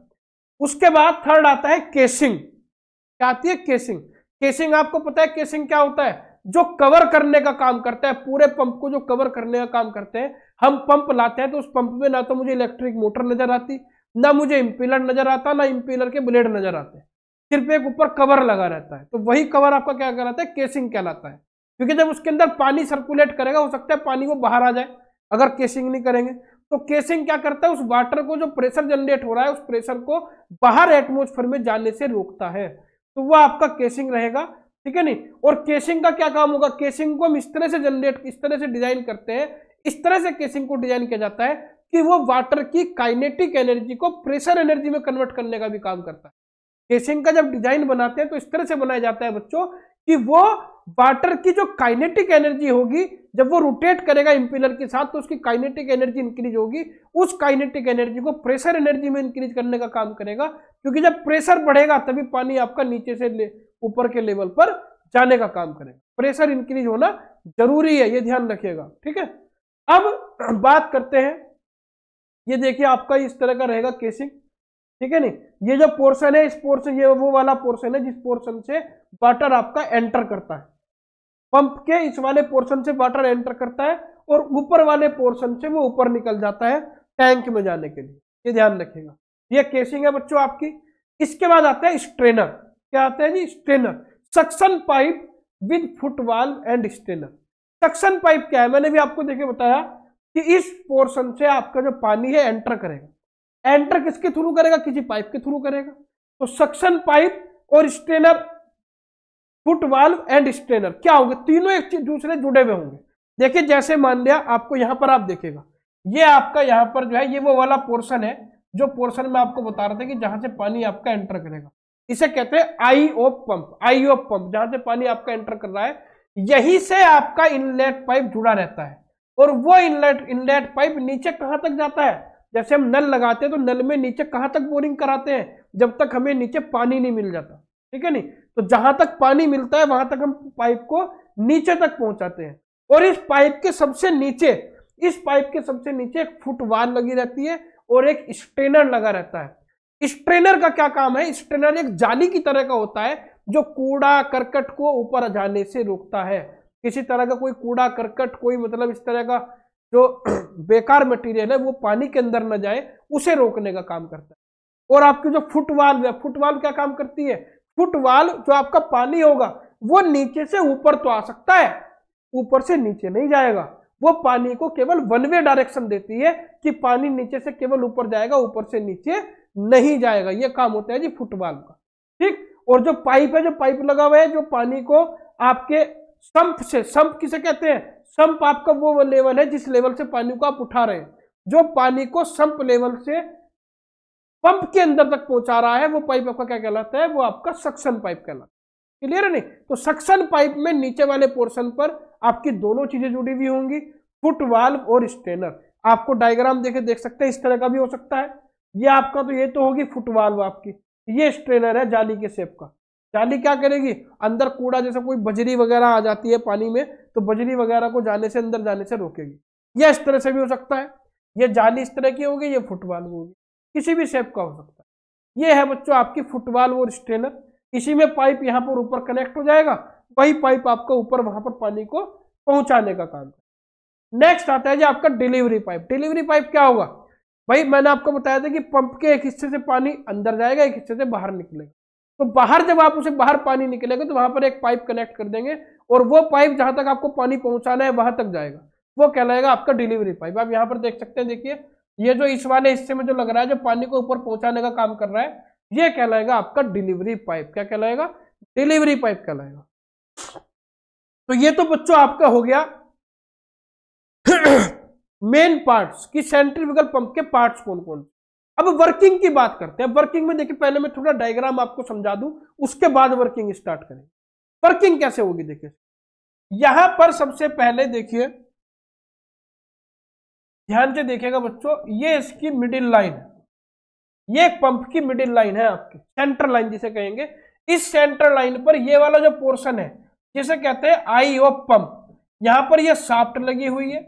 उसके बाद थर्ड आता है केसिंग क्या आती है केसिंग केसिंग आपको पता है केसिंग क्या होता है जो कवर करने का काम करता है पूरे पंप को जो कवर करने का काम करते हैं हम पंप लाते हैं तो उस पंप में ना तो मुझे इलेक्ट्रिक मोटर नजर आती ना मुझे इम्पीलर नजर आता ना इम्पीलर के ब्लेड नजर आते सिर्फ एक ऊपर कवर लगा रहता है तो वही कवर आपका क्या कहलाता है केसिंग कहलाता है क्योंकि जब उसके अंदर पानी सर्कुलेट करेगा हो सकता है पानी वो बाहर आ जाए अगर केसिंग नहीं करेंगे तो केसिंग क्या करता है उस वाटर को जो प्रेशर जनरेट हो रहा है उस प्रेशर को बाहर एटमोस्फेयर में जाने से रोकता है तो वह आपका केसिंग रहेगा ठीक है नहीं और केसिंग का क्या काम होगा केसिंग को हम इस तरह से जनरेट इस तरह से डिजाइन करते हैं इस तरह से केसिंग को डिजाइन किया जाता है कि वो वाटर की काइनेटिक एनर्जी को प्रेशर एनर्जी में कन्वर्ट करने का भी काम करता है केसिंग का जब डिजाइन बनाते हैं तो इस तरह से बनाया जाता है बच्चों कि वो वाटर की जो काइनेटिक एनर्जी होगी जब वो रोटेट करेगा इंपिलर के साथ तो उसकी काइनेटिक एनर्जी इंक्रीज होगी उस काइनेटिक एनर्जी को प्रेशर एनर्जी में इंक्रीज करने का काम करेगा क्योंकि जब प्रेशर बढ़ेगा तभी पानी आपका नीचे से ऊपर के लेवल पर जाने का काम करेगा प्रेशर इंक्रीज होना जरूरी है ये ध्यान रखिएगा ठीक है अब बात करते हैं ये देखिए आपका इस तरह का रहेगा केसिंग ठीक है नहीं ये जो पोर्शन है इस पोर्शन ये वो वाला पोर्शन है जिस पोर्शन से वाटर आपका एंटर करता है पंप के इस वाले पोर्शन से वाटर एंटर करता है और ऊपर वाले पोर्शन से वो ऊपर निकल जाता है टैंक में जाने के लिए ये ध्यान रखिएगा ये केसिंग है बच्चों आपकी इसके बाद आता है स्ट्रेनर क्या आता है जी strainer suction pipe with foot valve and strainer suction pipe क्या है मैंने भी आपको देखे बताया कि इस पोर्शन से आपका जो पानी है एंटर करेगा एंटर किसके थ्रू करेगा किसी पाइप के थ्रू करेगा तो सक्शन पाइप और strainer foot valve and strainer क्या होंगे तीनों एक दूसरे जुड़े हुए होंगे देखिए जैसे मान लिया आपको यहां पर आप देखेगा ये आपका यहाँ पर जो है ये वो वाला पोर्शन है जो पोर्शन में आपको बता रहे थे कि जहां से पानी आपका एंटर करेगा इसे कहते हैं आई ओ पंप आई ओ पंप जहां से पानी आपका एंटर कर रहा है यही से आपका इनलेट पाइप जुड़ा रहता है और वो इनलेट इनलेट पाइप नीचे कहां तक जाता है जैसे हम नल लगाते हैं तो नल में नीचे कहां तक बोरिंग कराते हैं जब तक हमें नीचे पानी नहीं मिल जाता ठीक है नहीं तो जहां तक पानी मिलता है वहां तक हम पाइप को नीचे तक पहुंचाते हैं और इस पाइप के सबसे नीचे इस पाइप के सबसे नीचे एक फुटवाल लगी रहती है और एक स्ट्रेनर लगा रहता है स्ट्रेनर का क्या काम है स्ट्रेनर एक जाली की तरह का होता है जो कूड़ा करकट को ऊपर जाने से रोकता है किसी तरह का कोई कूड़ा करकट कोई मतलब इस तरह का जो *clears throat* बेकार मटेरियल है वो पानी के अंदर न जाए उसे रोकने का काम करता है और आपकी जो फुटवाल है फुटवाल क्या काम करती है फुटवाल जो आपका पानी होगा वो नीचे से ऊपर तो आ सकता है ऊपर से नीचे नहीं जाएगा वो पानी को केवल वन वे डायरेक्शन देती है कि पानी नीचे से केवल ऊपर जाएगा ऊपर से नीचे नहीं जाएगा ये काम होता है जी फुटवाल का ठीक और जो पाइप है जो पाइप लगा हुआ है जो पानी को आपके संप से संप किसे कहते हैं संप आपका वो लेवल है जिस लेवल से पानी को आप उठा रहे हैं जो पानी को संप लेवल से पंप के अंदर तक पहुंचा रहा है वो पाइप आपका क्या कहलाता है वो आपका सक्शन पाइप कहलाता है क्लियर है नहीं तो सक्शन पाइप में नीचे वाले पोर्शन पर आपकी दोनों चीजें जुड़ी हुई होंगी फुट वाल्व और स्टेनर आपको डायग्राम देखे देख सकते हैं इस तरह का भी हो सकता है ये आपका तो ये तो होगी फुट वाल्व आपकी ये स्ट्रेनर है जाली के सेप का जाली क्या करेगी अंदर कूड़ा जैसे कोई बजरी वगैरह आ जाती है पानी में तो बजरी वगैरह को जाने से अंदर जाने से रोकेगी यह इस तरह से भी हो सकता है यह जाली इस तरह की होगी ये फुट वाल्व होगी किसी भी शेप का हो सकता है ये है बच्चों आपकी फुटबॉल और स्ट्रेनर इसी में पाइप यहाँ पर ऊपर कनेक्ट हो जाएगा वही पाइप आपका ऊपर वहां पर पानी को पहुंचाने का काम नेक्स्ट आता है जी आपका डिलीवरी पाइप डिलीवरी पाइप क्या होगा भाई मैंने आपको बताया था कि पंप के एक हिस्से से पानी अंदर जाएगा एक हिस्से से बाहर निकलेगा तो बाहर जब आप उसे बाहर पानी निकलेगा तो वहां पर एक पाइप कनेक्ट कर देंगे और वो पाइप जहां तक आपको पानी पहुंचाना है वहां तक जाएगा वो कहलाएगा आपका डिलीवरी पाइप आप यहाँ पर देख सकते हैं देखिए ये जो इस वाले हिस्से में जो लग रहा है जो पानी को ऊपर पहुंचाने का काम कर रहा है ये कहलाएगा आपका डिलीवरी पाइप क्या कहलाएगा डिलीवरी पाइप कहलाएगा तो ये तो बच्चों आपका हो गया *coughs* मेन पार्ट्स की सेंट्रीफ्यूगल पंप के पार्ट्स कौन कौन अब वर्किंग की बात करते हैं वर्किंग में देखिए पहले मैं थोड़ा डायग्राम आपको समझा दूं उसके बाद वर्किंग स्टार्ट करेंगे वर्किंग कैसे होगी देखिए यहां पर सबसे पहले देखिए ध्यान से देखेगा बच्चों ये इसकी मिडिल लाइन है ये पंप की मिडिल लाइन है आपकी सेंटर लाइन जिसे कहेंगे इस सेंटर लाइन पर ये वाला जो पोर्शन है जिसे कहते हैं आई ऑफ पंप यहां पर ये साफ्ट लगी हुई है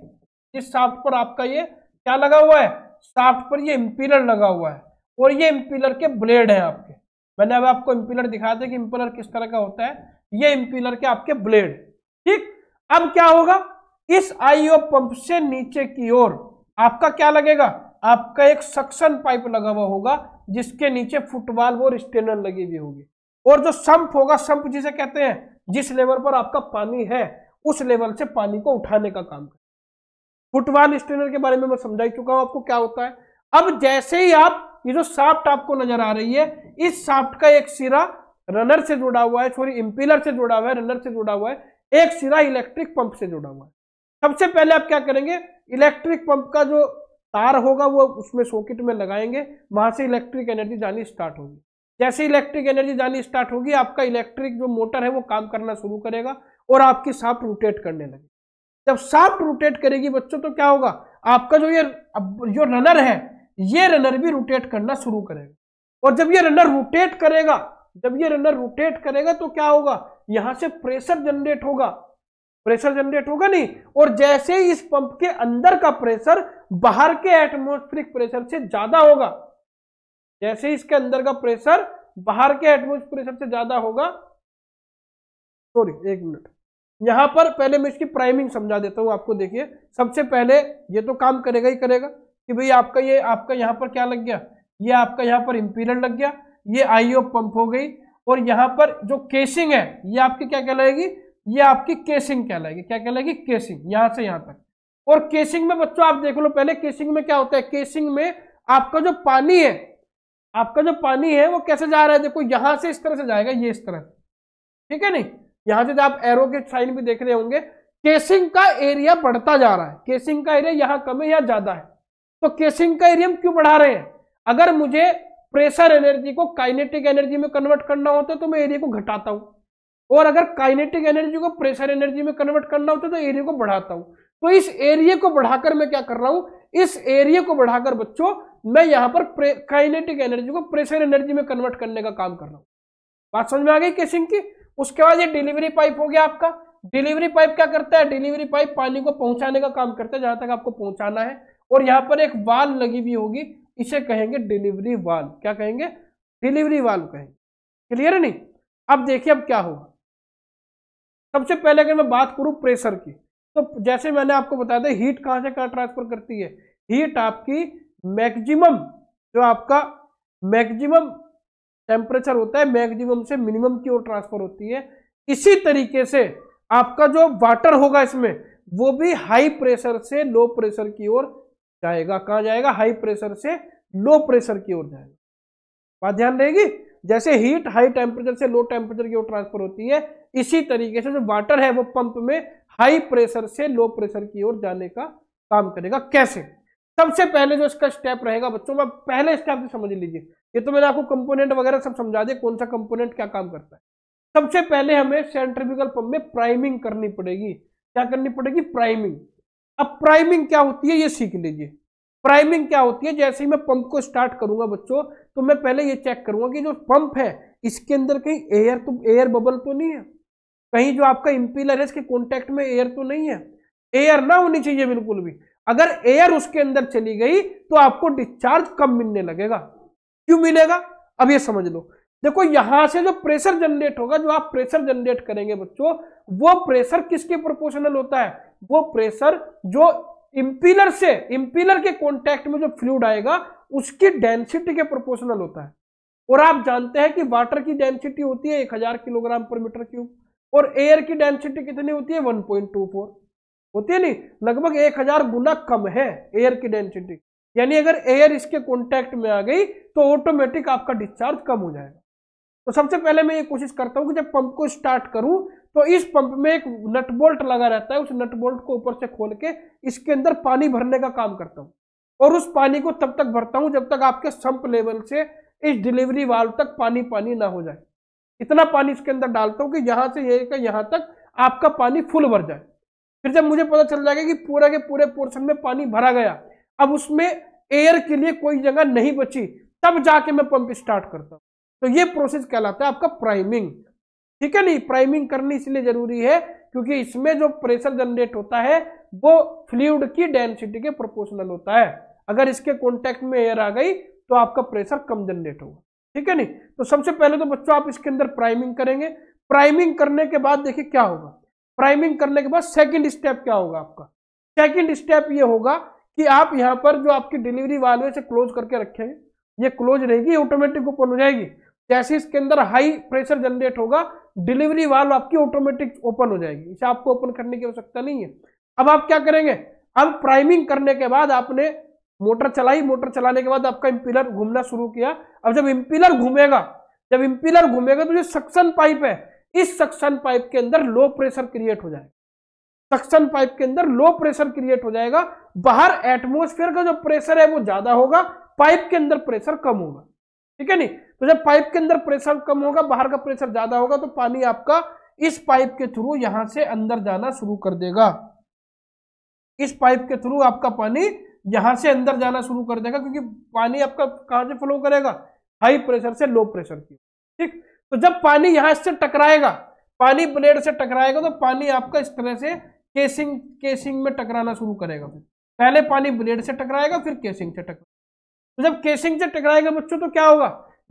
इस साफ्ट पर आपका ये क्या लगा हुआ है साफ्ट पर ये इम्पिलर लगा हुआ है और ये इम्पिलर के ब्लेड है आपके मैंने अब आपको इम्पिलर दिखा था कि इम्पिलर किस तरह का होता है ये इम्पिलर के आपके ब्लेड ठीक अब क्या होगा इस आईओ पंप से नीचे की ओर आपका क्या लगेगा आपका एक सक्शन पाइप लगा हुआ होगा जिसके नीचे फुटबॉल और स्टेनर लगी हुई होगी और जो संप होगा संप जिसे कहते हैं जिस लेवल पर आपका पानी है उस लेवल से पानी को उठाने का काम करें फुटबॉल स्टेनर के बारे में मैं समझाई चुका हूं आपको क्या होता है अब जैसे ही आप ये जो साफ्ट आपको नजर आ रही है इस साफ्ट का एक सिरा रनर से जुड़ा हुआ है सॉरी इम्पीलर से जुड़ा हुआ है रनर से जुड़ा हुआ है एक सिरा इलेक्ट्रिक पंप से जुड़ा हुआ है सबसे पहले आप क्या करेंगे इलेक्ट्रिक पंप का जो तार होगा वो उसमें सॉकेट में लगाएंगे वहां से इलेक्ट्रिक एनर्जी जानी स्टार्ट होगी जैसे इलेक्ट्रिक एनर्जी जानी स्टार्ट होगी आपका इलेक्ट्रिक जो मोटर है वो काम करना शुरू करेगा और आपकी साफ रोटेट करने लगेगी जब साफ रोटेट करेगी बच्चों तो क्या होगा आपका जो ये जो रनर है ये रनर भी रोटेट करना शुरू करेगा और जब ये रनर रोटेट करेगा जब ये रनर रोटेट करेगा तो क्या होगा यहां से प्रेशर जनरेट होगा प्रेशर जनरेट होगा नहीं और जैसे ही इस पंप के अंदर का प्रेशर बाहर के एटमोस्फेरिक प्रेशर से ज्यादा होगा जैसे इसके अंदर का प्रेशर बाहर के एटमोस्फेरिक प्रेशर से ज्यादा होगा सॉरी एक मिनट यहां पर पहले मैं इसकी प्राइमिंग समझा देता हूं आपको देखिए सबसे पहले ये तो काम करेगा ही करेगा कि भाई आपका ये आपका यहां पर क्या लग गया ये आपका यहां पर इंपीरियर लग गया ये आईओ पंप हो गई और यहां पर जो केसिंग है ये आपकी क्या कहलाएगी ये आपकी केसिंग कहलाएगी क्या कहलाएगी केसिंग यहां से यहां तक और केसिंग में बच्चों आप देख लो पहले केसिंग में क्या होता है केसिंग में आपका जो पानी है आपका जो पानी है वो कैसे जा रहा है देखो यहां से इस तरह से जाएगा ये इस तरह ठीक है नहीं यहां से आप एरो के साइन भी देख रहे होंगे केसिंग का एरिया बढ़ता जा रहा है केसिंग का एरिया यहां कम है या ज्यादा है तो केसिंग का एरिया हम क्यों बढ़ा रहे हैं अगर मुझे प्रेशर एनर्जी को काइनेटिक एनर्जी में कन्वर्ट करना होता है तो मैं एरिया को घटाता हूं और अगर काइनेटिक एनर्जी को प्रेशर एनर्जी में कन्वर्ट करना होता है तो एरिया को बढ़ाता हूं तो इस एरिया को बढ़ाकर मैं क्या कर रहा हूं इस एरिया को बढ़ाकर बच्चों मैं यहां पर काइनेटिक एनर्जी को प्रेशर एनर्जी में कन्वर्ट करने का काम कर रहा हूं बात समझ में आ गई केसिंग की उसके बाद ये डिलीवरी पाइप हो गया आपका डिलीवरी पाइप क्या करता है डिलीवरी पाइप पानी को पहुंचाने का काम करता है जहां तक आपको पहुंचाना है और यहां पर एक वाल लगी हुई होगी इसे कहेंगे डिलीवरी वाल क्या कहेंगे डिलीवरी वाल कहेंगे क्लियर है नहीं अब देखिए अब क्या होगा सबसे पहले अगर मैं बात करूँ प्रेशर की तो जैसे मैंने आपको बताया था हीट कहाँ से कहाँ ट्रांसफर करती है हीट आपकी मैक्सिमम जो आपका मैक्सिमम टेम्परेचर होता है मैक्सिमम से मिनिमम की ओर ट्रांसफर होती है इसी तरीके से आपका जो वाटर होगा इसमें वो भी हाई प्रेशर से लो प्रेशर की ओर जाएगा कहाँ जाएगा हाई प्रेशर से लो प्रेशर की ओर जाएगा बात ध्यान रहेगी जैसे हीट हाई टेम्परेचर से लो टेम्परेचर की ओर ट्रांसफर होती है इसी तरीके से जो वाटर है वो पंप में हाई प्रेशर से लो प्रेशर की ओर जाने का काम करेगा कैसे सबसे पहले जो इसका स्टेप रहेगा बच्चों में पहले स्टेप से समझ लीजिए ये तो मैंने आपको कंपोनेंट वगैरह सब समझा दिया कौन सा कंपोनेंट क्या काम करता है सबसे पहले हमें सेंट्रिफिकल पंप में प्राइमिंग करनी पड़ेगी क्या करनी पड़ेगी प्राइमिंग अब प्राइमिंग क्या होती है ये सीख लीजिए प्राइमिंग क्या होती है जैसे ही मैं पंप को स्टार्ट करूंगा बच्चों तो मैं पहले ये चेक करूंगा कि जो पंप है इसके अंदर कहीं एयर तो एयर बबल तो नहीं है कहीं जो आपका इम्पीलर है इसके कॉन्टेक्ट में एयर तो नहीं है एयर ना होनी चाहिए बिल्कुल भी अगर एयर उसके अंदर चली गई तो आपको डिस्चार्ज कम मिलने लगेगा क्यों मिलेगा अब ये समझ लो देखो यहां से जो प्रेशर जनरेट होगा जो आप प्रेशर जनरेट करेंगे बच्चों वो प्रेशर किसके प्रोपोर्शनल होता है वो प्रेशर जो इंपीलर से इंपीलर के कॉन्टेक्ट में जो फ्लूड आएगा उसकी डेंसिटी के प्रोपोर्शनल होता है और आप जानते हैं कि वाटर की डेंसिटी होती है एक हजार किलोग्राम पर मीटर क्यूब और एयर की डेंसिटी कितनी होती है वन पॉइंट टू फोर होती है नहीं लगभग एक हजार गुना कम है एयर की डेंसिटी यानी अगर एयर इसके कॉन्टैक्ट में आ गई तो ऑटोमेटिक आपका डिस्चार्ज कम हो जाएगा तो सबसे पहले मैं ये कोशिश करता हूँ कि जब पंप को स्टार्ट करूं तो इस पंप में एक नट बोल्ट लगा रहता है उस नट बोल्ट को ऊपर से खोल के इसके अंदर पानी भरने का काम करता हूँ और उस पानी को तब तक भरता हूं जब तक आपके संप लेवल से इस डिलीवरी वाल तक पानी पानी ना हो जाए इतना पानी इसके अंदर डालता हूं कि यहां से ये यहां तक आपका पानी फुल भर जाए फिर जब मुझे पता चल जाएगा कि पूरा के पूरे पोर्शन में पानी भरा गया अब उसमें एयर के लिए कोई जगह नहीं बची तब जाके मैं पंप स्टार्ट करता हूँ तो ये प्रोसेस कहलाता है आपका प्राइमिंग ठीक है नहीं प्राइमिंग करनी इसलिए जरूरी है क्योंकि इसमें जो प्रेशर जनरेट होता है वो फ्लूड की डेंसिटी के प्रोपोर्शनल होता है अगर इसके कॉन्टेक्ट में एयर आ गई तो आपका प्रेशर कम जनरेट होगा ठीक है नहीं तो सबसे पहले तो बच्चों आप इसके अंदर प्राइमिंग करेंगे प्राइमिंग करने के बाद देखिए क्या होगा प्राइमिंग करने के बाद सेकंड स्टेप क्या होगा आपका सेकंड स्टेप ये होगा कि आप यहाँ पर जो आपकी डिलीवरी वाले से क्लोज करके रखेंगे ये क्लोज रहेगी ऑटोमेटिक ओपन हो जाएगी जैसे इसके अंदर हाई प्रेशर जनरेट होगा डिलीवरी वाल्व आपकी ऑटोमेटिक ओपन हो जाएगी इसे आपको ओपन करने की आवश्यकता नहीं है अब आप क्या करेंगे अब प्राइमिंग करने के बाद आपने मोटर चलाई मोटर चलाने के बाद आपका इंपिलर घूमना शुरू किया अब जब इम्पिलर घूमेगा जब इम्पिलर घूमेगा तो जो सक्शन पाइप है इस सक्शन पाइप के अंदर लो प्रेशर क्रिएट हो जाएगा सक्शन पाइप के अंदर लो प्रेशर क्रिएट हो जाएगा बाहर एटमोस्फेयर का जो प्रेशर है वो ज्यादा होगा पाइप के अंदर प्रेशर कम होगा ठीक है नहीं तो जब पाइप के अंदर प्रेशर कम होगा बाहर का प्रेशर ज्यादा होगा तो पानी आपका इस पाइप के थ्रू यहां से अंदर जाना शुरू कर देगा इस पाइप के थ्रू आपका पानी यहां से अंदर जाना शुरू कर देगा क्योंकि पानी आपका कहां से फ्लो करेगा हाई प्रेशर से लो प्रेशर की ठीक तो जब पानी यहां से टकराएगा पानी ब्लेड से टकराएगा तो पानी आपका इस तरह से केसिंग केसिंग में टकराना शुरू करेगा पहले पानी ब्लेड से टकराएगा फिर केसिंग से टकराएगा तो जब केसिंग से टकराएगा बच्चों तो क्या होगा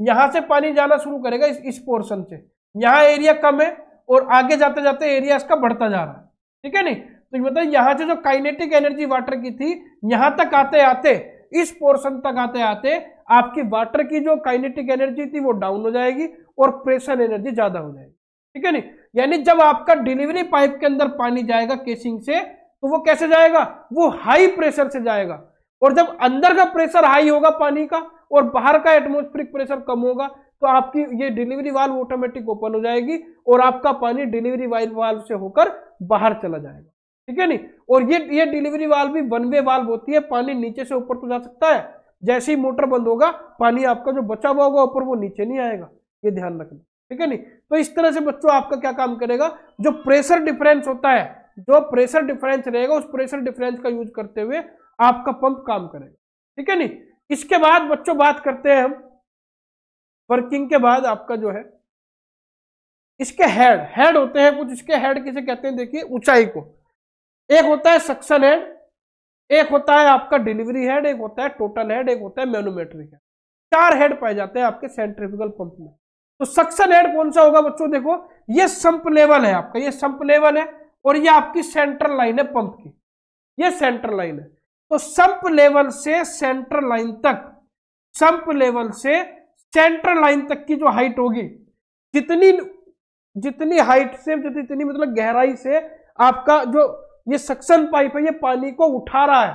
यहां से पानी जाना शुरू करेगा इस इस पोर्शन से यहां एरिया कम है और आगे जाते जाते एरिया इसका बढ़ता जा रहा है ठीक है नहीं तो बताइए यहां से जो काइनेटिक एनर्जी वाटर की थी यहां तक आते आते इस पोर्शन तक आते आते आपकी वाटर की जो काइनेटिक एनर्जी थी वो डाउन हो जाएगी और प्रेशर एनर्जी ज्यादा हो जाएगी ठीक है नहीं यानी जब आपका डिलीवरी पाइप के अंदर पानी जाएगा केसिंग से तो वो कैसे जाएगा वो हाई प्रेशर से जाएगा और जब अंदर का प्रेशर हाई होगा पानी का और बाहर का एटमोस्फेरिक प्रेशर कम होगा तो आपकी ये डिलीवरी वाल्व ऑटोमेटिक ओपन हो जाएगी और आपका पानी डिलीवरी वाल्व से होकर बाहर चला जाएगा ठीक है नहीं और ये ये डिलीवरी वाल भी वन वे वाल्व होती है पानी नीचे से ऊपर तो जा सकता है जैसे ही मोटर बंद होगा पानी आपका जो बचा हुआ होगा ऊपर वो नीचे नहीं आएगा ये ध्यान रखना ठीक है नहीं तो इस तरह से बच्चों आपका क्या काम करेगा जो प्रेशर डिफरेंस होता है जो प्रेशर डिफरेंस रहेगा उस प्रेशर डिफरेंस का यूज करते हुए आपका पंप काम करेगा ठीक है नहीं इसके बाद बच्चों बात करते हैं हम वर्किंग के बाद आपका जो है इसके हेड हेड होते हैं कुछ इसके हेड किसे कहते हैं देखिए ऊंचाई को एक होता है सक्शन हेड एक होता है आपका डिलीवरी हेड एक होता है टोटल हेड एक होता है मेनोमेट्रिक हेड चार हेड पाए जाते हैं आपके सेंट्रिफिकल पंप में तो सक्शन हेड कौन सा होगा बच्चों देखो ये संप लेवल है आपका ये संप लेवल है और ये आपकी सेंट्रल लाइन है पंप की ये सेंट्रल लाइन है तो संप लेवल से सेंट्रल लाइन तक संप लेवल से सेंट्रल लाइन तक की जो हाइट होगी जितनी जितनी हाइट से जितनी मतलब गहराई से आपका जो ये सक्शन पाइप है ये पानी को उठा रहा है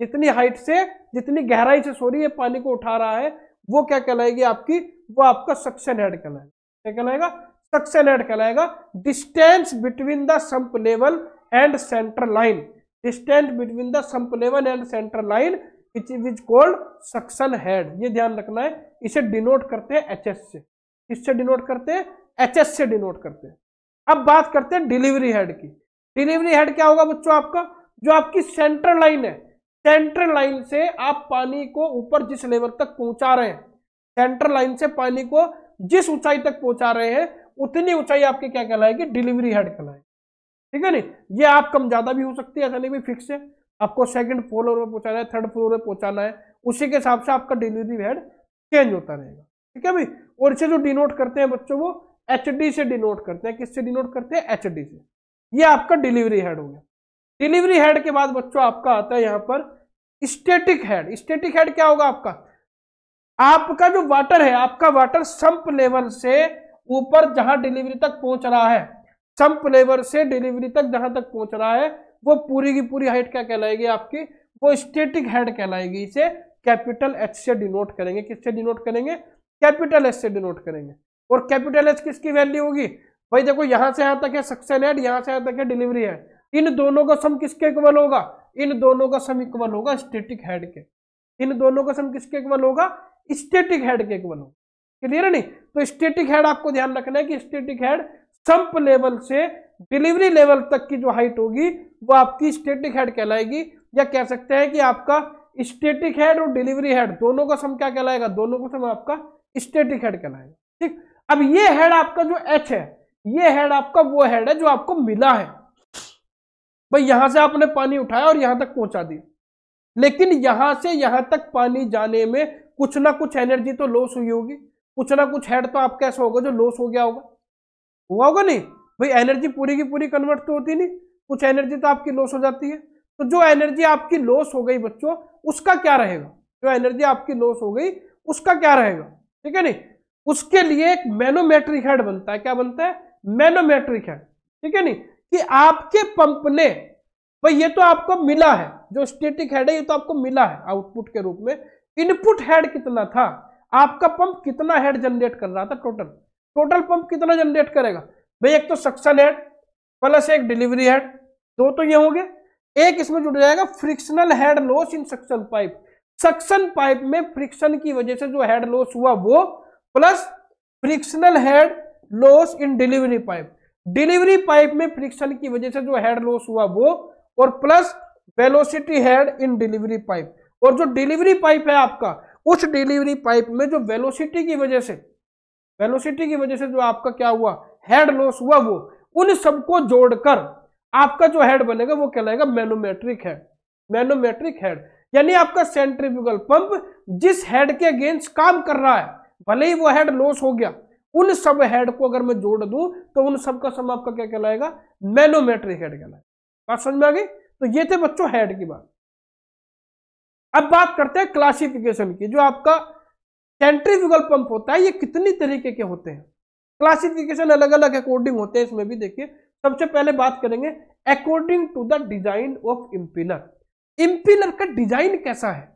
जितनी हाइट से जितनी गहराई से सॉरी ये पानी को उठा रहा है वो क्या कहलाएगी आपकी वो आपका सक्शन हेड कहलाएगा क्या कहलाएगा सक्शन हेड कहलाएगा distance between the sump level and center line distance between the sump level and center line which is called suction head ये ध्यान रखना है इसे डिनोट करते हैं एच एस से इससे डिनोट करते हैं एच एस से डिनोट करते हैं अब बात करते हैं डिलीवरी हेड की डिलीवरी हेड क्या होगा बच्चों आपका जो आपकी सेंट्रल लाइन है सेंट्रल लाइन से आप पानी को ऊपर जिस लेवल तक पहुंचा रहे हैं सेंट्रल लाइन से पानी को जिस ऊंचाई तक पहुंचा रहे हैं उतनी ऊंचाई आपके क्या कहलाएगी डिलीवरी हेड कहलाएगी ठीक है नहीं ये आप कम ज्यादा भी हो सकती है ऐसा नहीं भी फिक्स है आपको सेकंड फ्लोर में पहुंचाना है थर्ड फ्लोर में पहुंचाना है उसी के हिसाब से आपका डिलीवरी हेड चेंज होता रहेगा ठीक है भाई और इसे जो डिनोट करते हैं बच्चों वो एच से डिनोट करते हैं किससे डिनोट करते हैं एच से ये आपका डिलीवरी हेड हो गया डिलीवरी हेड के बाद बच्चों आपका आता है यहां पर स्टेटिक हेड स्टेटिक हेड क्या होगा आपका आपका जो वाटर है आपका वाटर संप लेवल से ऊपर जहां डिलीवरी तक पहुंच रहा है संप लेवल से डिलीवरी तक जहां तक पहुंच रहा है वो पूरी की पूरी हाइट क्या कहलाएगी आपकी वो स्टेटिक हेड कहलाएगी इसे कैपिटल एच से डिनोट करेंगे किससे डिनोट करेंगे कैपिटल एच से डिनोट करेंगे और कैपिटल एच किसकी वैल्यू होगी भाई देखो यहां से यहां तक है सक्सेन हेड यहां से यहां तक है डिलीवरी है इन दोनों का सम किसके इक्वल होगा इन दोनों का सम इक्वल होगा स्टेटिक हेड के इन दोनों का सम किसके इक्वल होगा स्टेटिक हेड के इक्वल होगा क्लियर है नहीं तो स्टेटिक हेड आपको ध्यान रखना है कि स्टेटिक हेड संप लेवल से डिलीवरी लेवल तक की जो हाइट होगी वो आपकी स्टेटिक हेड कहलाएगी या कह सकते हैं कि आपका स्टेटिक हेड और डिलीवरी हेड दोनों का सम क्या कहलाएगा दोनों का सम आपका स्टेटिक हेड कहलाएगा ठीक अब ये हेड आपका जो एच है ये हेड आपका वो हेड है जो आपको मिला है भाई यहां से आपने पानी उठाया और यहां तक पहुंचा दिया लेकिन यहां से यहां तक पानी जाने में कुछ ना कुछ एनर्जी तो लॉस हुई होगी कुछ ना कुछ हेड तो आपका ऐसा होगा जो लॉस हो गया होगा हुआ होगा नहीं भाई एनर्जी पूरी की पूरी कन्वर्ट तो होती नहीं कुछ एनर्जी तो आपकी लॉस हो जाती है तो जो एनर्जी आपकी लॉस हो गई बच्चों उसका क्या रहेगा जो एनर्जी आपकी लॉस हो गई उसका क्या रहेगा ठीक है नहीं उसके लिए एक मैनोमेट्री हेड बनता है क्या बनता है मैनोमेट्रिक है ठीक है नहीं कि आपके पंप ने भाई ये तो आपको मिला है जो स्टेटिक हेड है ये तो आपको मिला है आउटपुट के रूप में इनपुट हेड कितना था आपका पंप कितना हेड जनरेट कर रहा था टोटल टोटल पंप कितना जनरेट करेगा भाई एक तो सक्शन हेड प्लस एक डिलीवरी हेड दो तो ये होंगे एक इसमें जुड़ जाएगा frictional head loss in suction pipe suction pipe में फ्रिक्शन की वजह से जो हेड लॉस हुआ वो plus frictional head loss in delivery pipe delivery pipe में फ्रिक्शन की वजह से जो हेड लॉस हुआ वो और plus velocity head in delivery pipe और जो डिलीवरी पाइप है आपका उस डिलीवरी पाइप में जो वेलोसिटी की वजह से वेलोसिटी की वजह से जो आपका क्या हुआ हेड लॉस हुआ वो उन सबको जोड़कर आपका जो हेड बनेगा वो कहलाएगा मैनोमेट्रिक हेड मैनोमेट्रिक हेड यानी आपका सेंट्रीब्यूगल पंप जिस हेड के अगेंस्ट काम कर रहा है भले ही वो हेड लॉस हो गया उन सब हेड को अगर मैं जोड़ दूं तो उन सब का सम आपका क्या कहलाएगा मैनोमेट्री हेड कहलाएगा बात समझ में आ गई तो ये थे बच्चों हेड की बात अब बात करते हैं क्लासिफिकेशन की जो आपका सेंट्रीफ्यूगल पंप होता है ये कितनी तरीके के होते हैं क्लासिफिकेशन अलग अलग अकॉर्डिंग होते हैं इसमें भी देखिए सबसे पहले बात करेंगे according to the design of impeller impeller का डिजाइन कैसा है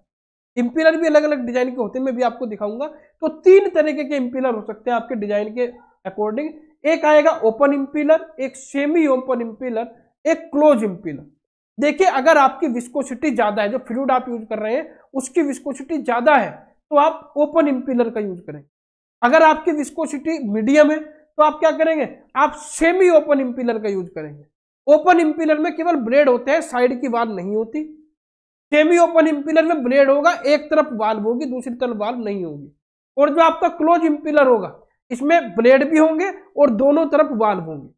इम्पिलर भी अलग अलग डिजाइन के होते हैं मैं भी आपको दिखाऊंगा तो तीन तरीके के इम्पिलर हो सकते हैं आपके डिजाइन के अकॉर्डिंग एक आएगा ओपन इम्पिलर एक सेमी ओपन इम्पिलर एक क्लोज इम्पिलर देखिए अगर आपकी विस्कोसिटी ज्यादा है जो फ्लूड आप यूज कर रहे हैं उसकी विस्कोसिटी ज्यादा है तो आप ओपन इम्पिलर का यूज करेंगे अगर आपकी विस्कोसिटी मीडियम है तो आप क्या करेंगे आप सेमी ओपन इम्पिलर का यूज करेंगे ओपन इम्पिलर में केवल ब्लेड होते हैं साइड की वाल नहीं होती सेमी ओपन इम्पिलर में ब्लेड होगा एक तरफ वाल्व होगी दूसरी तरफ वाल्व नहीं होगी और जो आपका क्लोज इम्पिलर होगा इसमें ब्लेड भी होंगे और दोनों तरफ वाल्व होंगे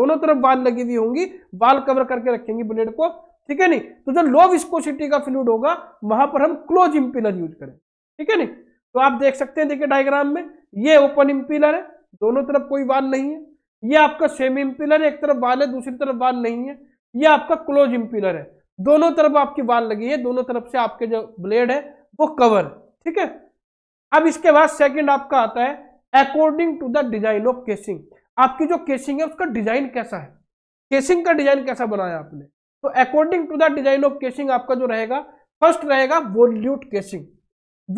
दोनों तरफ बाल लगी हुई होंगी बाल कवर करके रखेंगे ब्लेड को ठीक है नहीं तो जो लो विस्कोसिटी का फ्लूड होगा वहां पर हम क्लोज इम्पिलर यूज करें ठीक है नहीं तो आप देख सकते हैं देखिए डायग्राम में ये ओपन इम्पिलर है दोनों तरफ कोई वाल नहीं है ये आपका सेमी इम्पिलर है एक तरफ वाल है दूसरी तरफ वाल नहीं है ये आपका क्लोज इम्पिलर है दोनों तरफ आपकी वाल लगी है दोनों तरफ से आपके जो ब्लेड है वो कवर ठीक है अब इसके बाद सेकंड आपका आता है according to the design of casing आपकी जो केसिंग है उसका डिजाइन कैसा है केसिंग का डिजाइन कैसा बनाया आपने तो according to the design of casing आपका जो रहेगा फर्स्ट रहेगा वोल्यूट केसिंग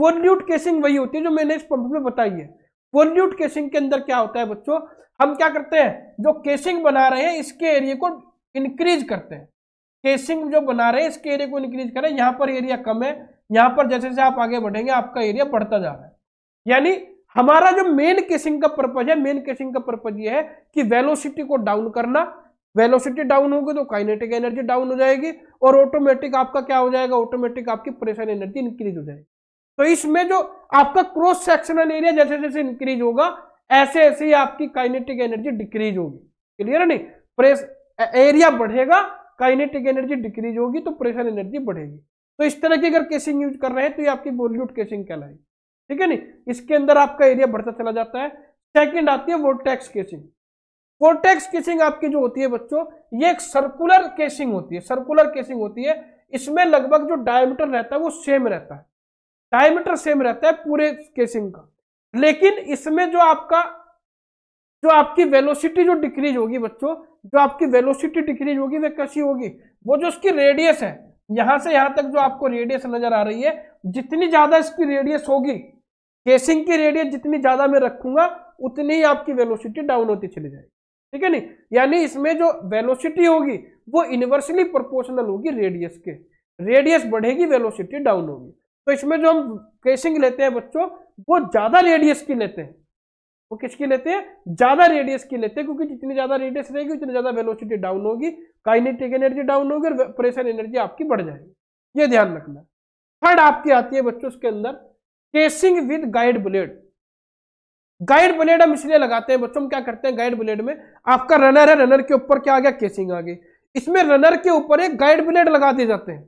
वोल्यूट केसिंग वही होती है जो मैंने इस पंप में बताई है वोल्यूट केसिंग के अंदर क्या होता है बच्चों हम क्या करते हैं जो केसिंग बना रहे हैं इसके एरिए को इंक्रीज करते हैं केसिंग जो बना रहे हैं इसके एरिया को इंक्रीज करें यहाँ पर एरिया कम है यहाँ पर जैसे जैसे आप आगे बढ़ेंगे आपका एरिया बढ़ता जा रहा है यानी हमारा जो मेन केसिंग का पर्पज है मेन केसिंग का पर्पज ये है कि वेलोसिटी को डाउन करना वेलोसिटी डाउन होगी तो काइनेटिक एनर्जी डाउन हो जाएगी और ऑटोमेटिक आपका क्या हो जाएगा ऑटोमेटिक आपकी प्रेशर एनर्जी इंक्रीज हो जाएगी तो इसमें जो आपका क्रॉस सेक्शनल एरिया जैसे जैसे इंक्रीज होगा ऐसे ऐसे ही आपकी काइनेटिक एनर्जी डिक्रीज होगी क्लियर है नहीं प्रेस एरिया बढ़ेगा काइनेटिक एनर्जी डिक्रीज होगी तो प्रेशर एनर्जी बढ़ेगी तो इस तरह की अगर केसिंग यूज कर रहे हैं तो ये आपकी वॉल्यूट केसिंग कहलाएगी ठीक है नहीं इसके अंदर आपका एरिया बढ़ता चला जाता है सेकेंड आती है वोटेक्स केसिंग वोटेक्स केसिंग आपकी जो होती है बच्चों ये एक सर्कुलर केसिंग होती है सर्कुलर केसिंग होती है इसमें लगभग जो डायमीटर रहता है वो सेम रहता है डायमीटर सेम रहता है पूरे केसिंग का लेकिन इसमें जो आपका जो आपकी वेलोसिटी जो डिक्रीज होगी बच्चों जो आपकी वेलोसिटी डिक्रीज होगी वह कैसी होगी वो जो उसकी रेडियस है यहां से यहां तक जो आपको रेडियस नजर आ रही है जितनी ज्यादा इसकी रेडियस होगी केसिंग की रेडियस जितनी ज्यादा मैं रखूंगा उतनी ही आपकी वेलोसिटी डाउन होती चली जाएगी ठीक है नहीं यानी इसमें जो वेलोसिटी होगी वो इनवर्सली प्रोपोर्शनल होगी रेडियस के रेडियस बढ़ेगी वेलोसिटी डाउन होगी तो इसमें जो हम केसिंग लेते हैं बच्चों वो ज्यादा रेडियस की लेते हैं वो किसकी लेते हैं ज्यादा रेडियस की लेते हैं क्योंकि जितनी ज्यादा रेडियस रहेगी उतनी ज्यादा वेलोसिटी डाउन होगी काइनेटिक एनर्जी डाउन होगी और प्रेशर एनर्जी आपकी बढ़ जाएगी ये ध्यान रखना थर्ड आपकी आती है बच्चों उसके अंदर casing with guide blade guide blade हम इसलिए लगाते हैं बच्चों हम क्या करते हैं गाइड ब्लेड में आपका रनर है रनर के ऊपर क्या आ गया केसिंग आ गई इसमें रनर के ऊपर एक गाइड ब्लेड लगा दिए जाते हैं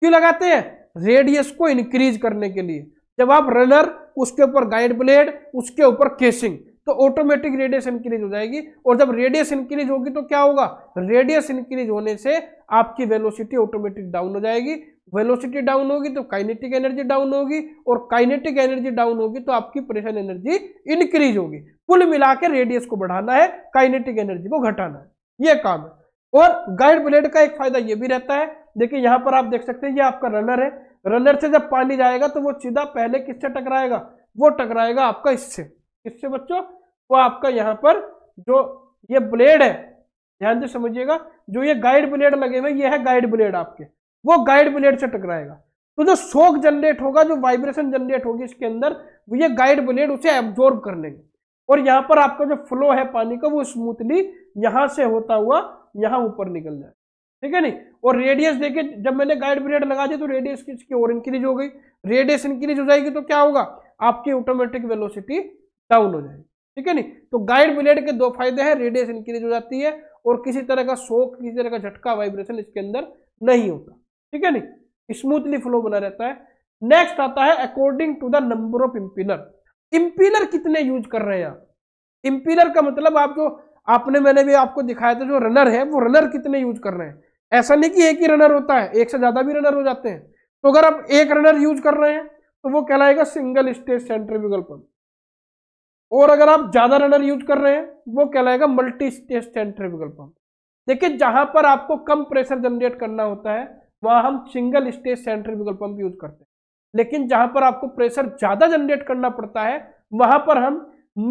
क्यों लगाते हैं रेडियस को इंक्रीज करने के लिए जब आप रनर उसके ऊपर गाइड ब्लेड उसके ऊपर केसिंग तो ऑटोमेटिक रेडियस इंक्रीज हो जाएगी और जब रेडियस इंक्रीज होगी तो क्या होगा रेडियस इंक्रीज होने से आपकी वेलोसिटी ऑटोमेटिक डाउन हो जाएगी वेलोसिटी डाउन होगी तो काइनेटिक एनर्जी डाउन होगी और काइनेटिक एनर्जी डाउन होगी तो आपकी प्रेशर एनर्जी इंक्रीज होगी कुल मिला रेडियस को बढ़ाना है काइनेटिक एनर्जी को घटाना है यह काम है और गाइड ब्लेड का एक फायदा यह भी रहता है देखिए यहां पर आप देख सकते हैं ये आपका रनर है रनर से जब पानी जाएगा तो वो सीधा पहले किससे टकराएगा वो टकराएगा आपका इससे इससे बच्चों वो आपका यहाँ पर जो ये ब्लेड है ध्यान से समझिएगा जो ये गाइड ब्लेड लगे हुए ये है गाइड ब्लेड आपके वो गाइड ब्लेड से टकराएगा तो जो शोक जनरेट होगा जो वाइब्रेशन जनरेट होगी इसके अंदर वो ये गाइड ब्लेड उसे एब्जॉर्ब कर लेंगे और यहाँ पर आपका जो फ्लो है पानी का वो स्मूथली यहाँ से होता हुआ यहाँ ऊपर निकल जाए ठीक है नहीं और रेडियस देखे जब मैंने गाइड पीरियड लगा दिया तो रेडियस किसकी और इंक्रीज हो गई रेडियस इंक्रीज हो जाएगी तो क्या होगा आपकी ऑटोमेटिक वेलोसिटी डाउन हो जाएगी ठीक है नहीं तो गाइड ब्लेड के दो फायदे हैं रेडियस इंक्रीज हो जाती है और किसी तरह का शोक किसी तरह का झटका वाइब्रेशन इसके अंदर नहीं होता ठीक है नहीं स्मूथली फ्लो बना रहता है नेक्स्ट आता है according to the number of impeller impeller कितने यूज कर रहे हैं आप इम्पिलर का मतलब आप जो आपने मैंने भी आपको दिखाया था जो रनर है वो रनर कितने यूज कर रहे हैं ऐसा नहीं कि एक ही रनर होता है एक से ज़्यादा भी रनर हो जाते हैं तो अगर आप एक रनर यूज कर रहे हैं तो वो कहलाएगा सिंगल स्टेज सेंट्रीफ्यूगल पंप और अगर आप ज़्यादा रनर यूज कर रहे हैं वो कहलाएगा मल्टी स्टेज सेंट्रीफ्यूगल पंप देखिए जहां पर आपको कम प्रेशर जनरेट करना होता है वहां हम single stage centrifugal pump use करते हैं लेकिन जहां पर आपको प्रेशर ज़्यादा जनरेट करना पड़ता है वहां पर हम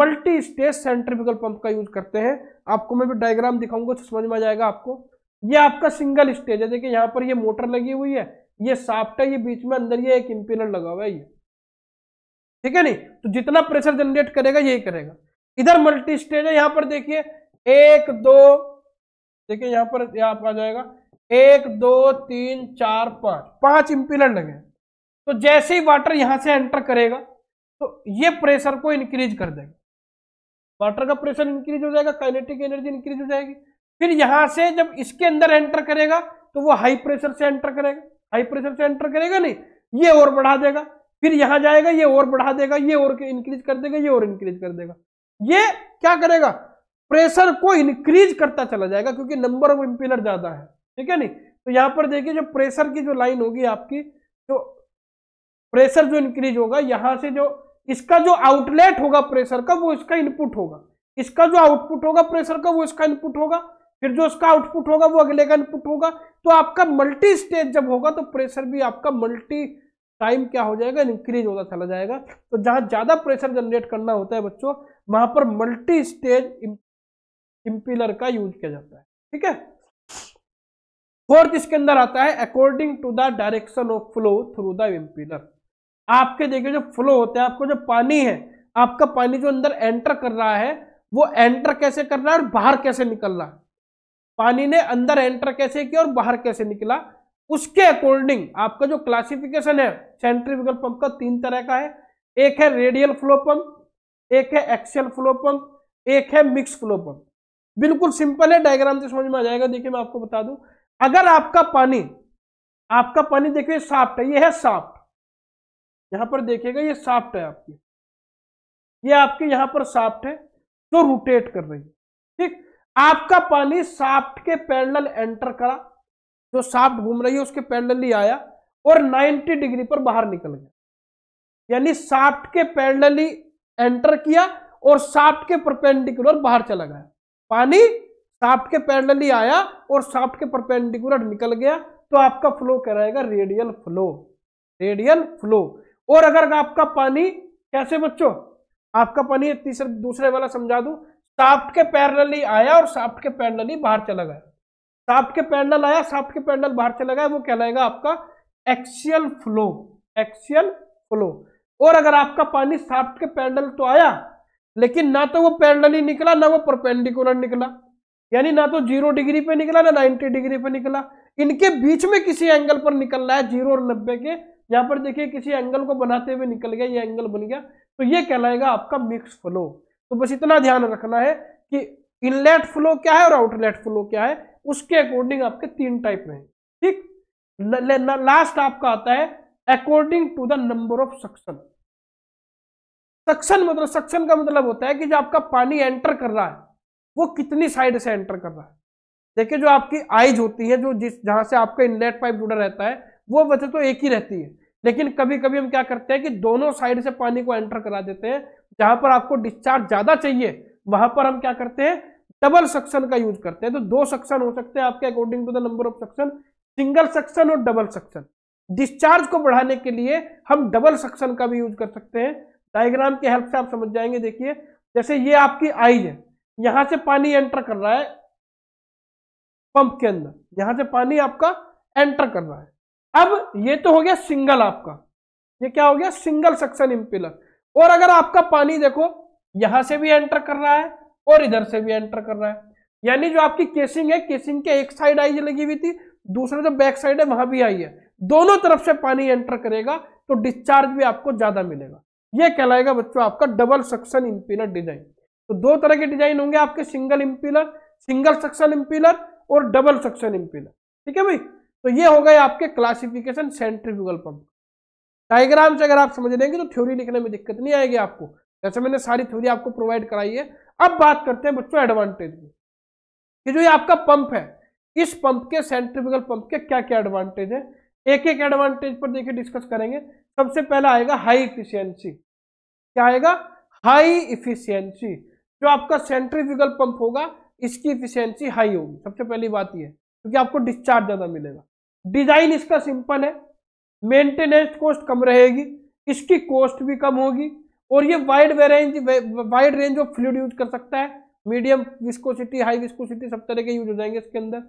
मल्टी स्टेज सेंट्रीफ्यूगल पंप का यूज करते हैं आपको मैं भी डायग्राम दिखाऊंगा तो समझ में आ जाएगा आपको ये आपका सिंगल स्टेज है देखिए यहां पर ये मोटर लगी हुई है ये साफ्ट है ये बीच में अंदर ये एक इम्पिलर लगा हुआ है ये ठीक है नहीं तो जितना प्रेशर जनरेट करेगा यही करेगा इधर मल्टी स्टेज है यहां पर देखिए एक दो देखिए यहां पर आप आ जाएगा एक दो तीन चार पांच पांच इंपिलर लगे तो जैसे ही वाटर यहां से एंटर करेगा तो ये प्रेशर को इंक्रीज कर देगा वाटर का प्रेशर इंक्रीज हो जाएगा काइनेटिक एनर्जी इंक्रीज हो जाएगी फिर यहां से जब इसके अंदर एंटर करेगा तो वो हाई प्रेशर से एंटर करेगा हाई प्रेशर से एंटर करेगा नहीं ये और बढ़ा देगा फिर यहां जाएगा ये और बढ़ा देगा ये और इंक्रीज कर देगा ये और इंक्रीज कर देगा ये क्या करेगा प्रेशर को इंक्रीज करता चला जाएगा क्योंकि नंबर ऑफ इंपिलर ज्यादा है ठीक है नहीं तो यहां पर देखिए जो प्रेशर की जो लाइन होगी आपकी जो प्रेशर जो इंक्रीज होगा यहां से जो इसका जो आउटलेट होगा प्रेशर का वो इसका इनपुट होगा इसका जो आउटपुट होगा प्रेशर का वो इसका इनपुट होगा फिर जो उसका आउटपुट होगा वो अगले का इनपुट होगा तो आपका मल्टी स्टेज जब होगा तो प्रेशर भी आपका मल्टी टाइम क्या हो जाएगा इंक्रीज होता चला जाएगा तो जहां ज़्यादा प्रेशर जनरेट करना होता है बच्चों वहां पर मल्टी स्टेज इंपिलर का यूज किया जाता है ठीक है फोर्थ इसके अंदर आता है according to the direction of flow through the impeller आपके देखिए जो फ्लो होता है आपको जो पानी है आपका पानी जो अंदर एंटर कर रहा है वो एंटर कैसे कर रहा है और बाहर कैसे निकल रहा है पानी ने अंदर एंटर कैसे किया और बाहर कैसे निकला उसके अकॉर्डिंग आपका जो क्लासिफिकेशन है सेंट्रीफ्यूगल पंप का तीन तरह का है एक है रेडियल फ्लो पंप एक है एक्सेल फ्लो पंप एक है मिक्स फ्लो पंप बिल्कुल सिंपल है डायग्राम से समझ में आ जाएगा देखिए मैं आपको बता दूं अगर आपका पानी आपका पानी देखिए साफ्ट है ये है साफ्ट यहां पर देखिएगा ये साफ्ट है आपकी ये आपके यहां पर साफ्ट है जो रोटेट कर रही है ठीक आपका पानी साफ्ट के पैरल एंटर करा जो साफ्ट घूम रही है उसके पैरल ही आया और 90 डिग्री पर बाहर निकल गया यानी साफ्ट के पैरल ही एंटर किया और साफ्ट के परपेंडिकुलर बाहर चला गया पानी साफ्ट के पैरल ही आया और साफ्ट के परपेंडिकुलर निकल गया तो आपका फ्लो कराएगा रेडियल फ्लो रेडियल फ्लो और अगर आपका पानी कैसे बच्चों आपका पानी तीसरे दूसरे वाला समझा दूं साफ्ट के पैरेलली आया और साफ्ट के पैरेलली बाहर चला गया साफ्ट के पैरेलल आया साफ्ट के पैरेलल बाहर चला गया वो कहलाएगा आपका एक्सियल फ्लो एक्सियल फ्लो और अगर आपका पानी साफ्ट के पैरेलल तो आया लेकिन ना तो वो पैरेलली निकला ना वो परपेंडिकुलर निकला यानी ना तो जीरो डिग्री पे निकला ना नाइन्टी डिग्री पे निकला इनके बीच में किसी एंगल पर निकल रहा है जीरो और नब्बे के यहाँ पर देखिए किसी एंगल को बनाते हुए निकल गया ये एंगल बन गया तो ये कहलाएगा आपका मिक्स फ्लो तो बस इतना ध्यान रखना है कि इनलेट फ्लो क्या है और आउटलेट फ्लो क्या है उसके अकॉर्डिंग आपके तीन टाइप में ठीक लास्ट आपका आता है according to the number of suction suction मतलब सक्शन का मतलब होता है कि जो आपका पानी एंटर कर रहा है वो कितनी साइड से एंटर कर रहा है देखिए जो आपकी आइज होती है जो जिस जहां से आपका इनलेट पाइप जुड़ा रहता है वो वैसे तो एक ही रहती है लेकिन कभी कभी हम क्या करते हैं कि दोनों साइड से पानी को एंटर करा देते हैं जहां पर आपको डिस्चार्ज ज्यादा चाहिए वहां पर हम क्या करते हैं डबल सक्शन का यूज करते हैं तो दो सक्शन हो सकते हैं आपके according to the number of suction single suction और डबल सक्शन डिस्चार्ज को बढ़ाने के लिए हम डबल सक्शन का भी यूज कर सकते हैं डायग्राम के हेल्प से आप समझ जाएंगे देखिए जैसे ये आपकी आई है यहां से पानी एंटर कर रहा है पंप के अंदर यहां से पानी आपका एंटर कर रहा है अब ये तो हो गया सिंगल आपका ये क्या हो गया सिंगल सक्शन इम्पिलर और अगर आपका पानी देखो यहां से भी एंटर कर रहा है और इधर से भी एंटर कर रहा है यानी जो आपकी केसिंग है केसिंग के एक साइड आई लगी हुई थी दूसरे जो बैक साइड है वहां भी आई है दोनों तरफ से पानी एंटर करेगा तो डिस्चार्ज भी आपको ज्यादा मिलेगा यह कहलाएगा बच्चों आपका डबल सक्शन इम्पिलर डिजाइन तो दो तरह के डिजाइन होंगे आपके single impeller single suction impeller और डबल सक्शन इम्पिलर ठीक है भाई तो ये हो गए आपके क्लासिफिकेशन सेंट्रीफ्यूगल पंप डायग्राम से अगर आप समझ लेंगे तो थ्योरी लिखने में दिक्कत नहीं आएगी आपको जैसे मैंने सारी थ्योरी आपको प्रोवाइड कराई है अब बात करते हैं बच्चों एडवांटेज की कि जो ये आपका पंप है इस पंप के सेंट्रीफ्यूगल पंप के क्या क्या एडवांटेज है एक एक एडवांटेज पर देखिए डिस्कस करेंगे सबसे पहला आएगा हाई इफिशियंसी क्या आएगा हाई इफिशियंसी जो आपका सेंट्रीफ्यूगल पंप होगा इसकी इफिशियंसी हाई होगी सबसे पहली बात यह क्योंकि आपको डिस्चार्ज ज़्यादा मिलेगा डिजाइन इसका सिंपल है मेंटेनेंस कॉस्ट कम रहेगी इसकी कॉस्ट भी कम होगी और ये वाइड वेरेंज wide range of fluid use कर सकता है मीडियम विस्कोसिटी हाई विस्कोसिटी सब तरह के यूज हो जाएंगे इसके अंदर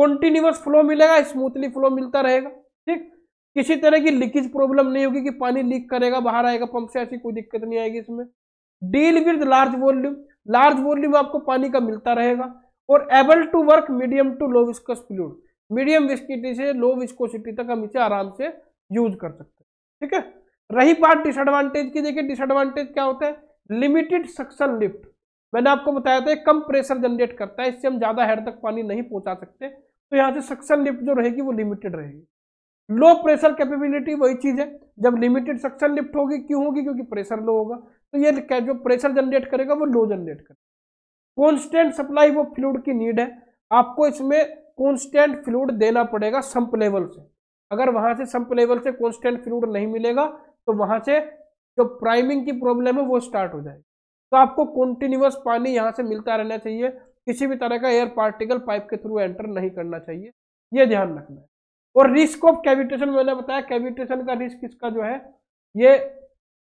कॉन्टिन्यूस फ्लो मिलेगा स्मूथली फ्लो मिलता रहेगा ठीक किसी तरह की लीकेज प्रॉब्लम नहीं होगी कि पानी लीक करेगा बाहर आएगा पंप से ऐसी कोई दिक्कत नहीं आएगी इसमें deal with large volume large volume आपको पानी का मिलता रहेगा और able to work medium to low viscous fluid medium viscosity से लो विस्कोसिटी तक हम इसे आराम से यूज कर सकते हैं ठीक है रही बात डिसएडवांटेज की देखिए डिसएडवांटेज क्या होता है लिमिटेड सक्शन लिफ्ट मैंने आपको बताया था कम प्रेशर जनरेट करता है इससे हम ज़्यादा हेड तक पानी नहीं पहुंचा सकते तो यहाँ से सक्शन लिफ्ट जो रहेगी वो लिमिटेड रहेगी लो प्रेशर कैपेबिलिटी वही चीज़ है जब लिमिटेड सक्शन लिफ्ट होगी क्यों होगी क्योंकि प्रेशर लो होगा तो ये जो प्रेशर जनरेट करेगा वो लो जनरेट करेगा कॉन्स्टेंट सप्लाई वो फ्लूड की नीड है आपको इसमें कॉन्स्टेंट फ्लूड देना पड़ेगा संप लेवल से अगर वहां से संप लेवल से कॉन्स्टेंट फ्लूड नहीं मिलेगा तो वहां से जो प्राइमिंग की प्रॉब्लम है वो स्टार्ट हो जाएगी तो आपको कॉन्टिन्यूस पानी यहाँ से मिलता रहना चाहिए किसी भी तरह का एयर पार्टिकल पाइप के थ्रू एंटर नहीं करना चाहिए ये ध्यान रखना है और रिस्क ऑफ कैविटेशन मैंने बताया कैविटेशन का रिस्क इसका जो है ये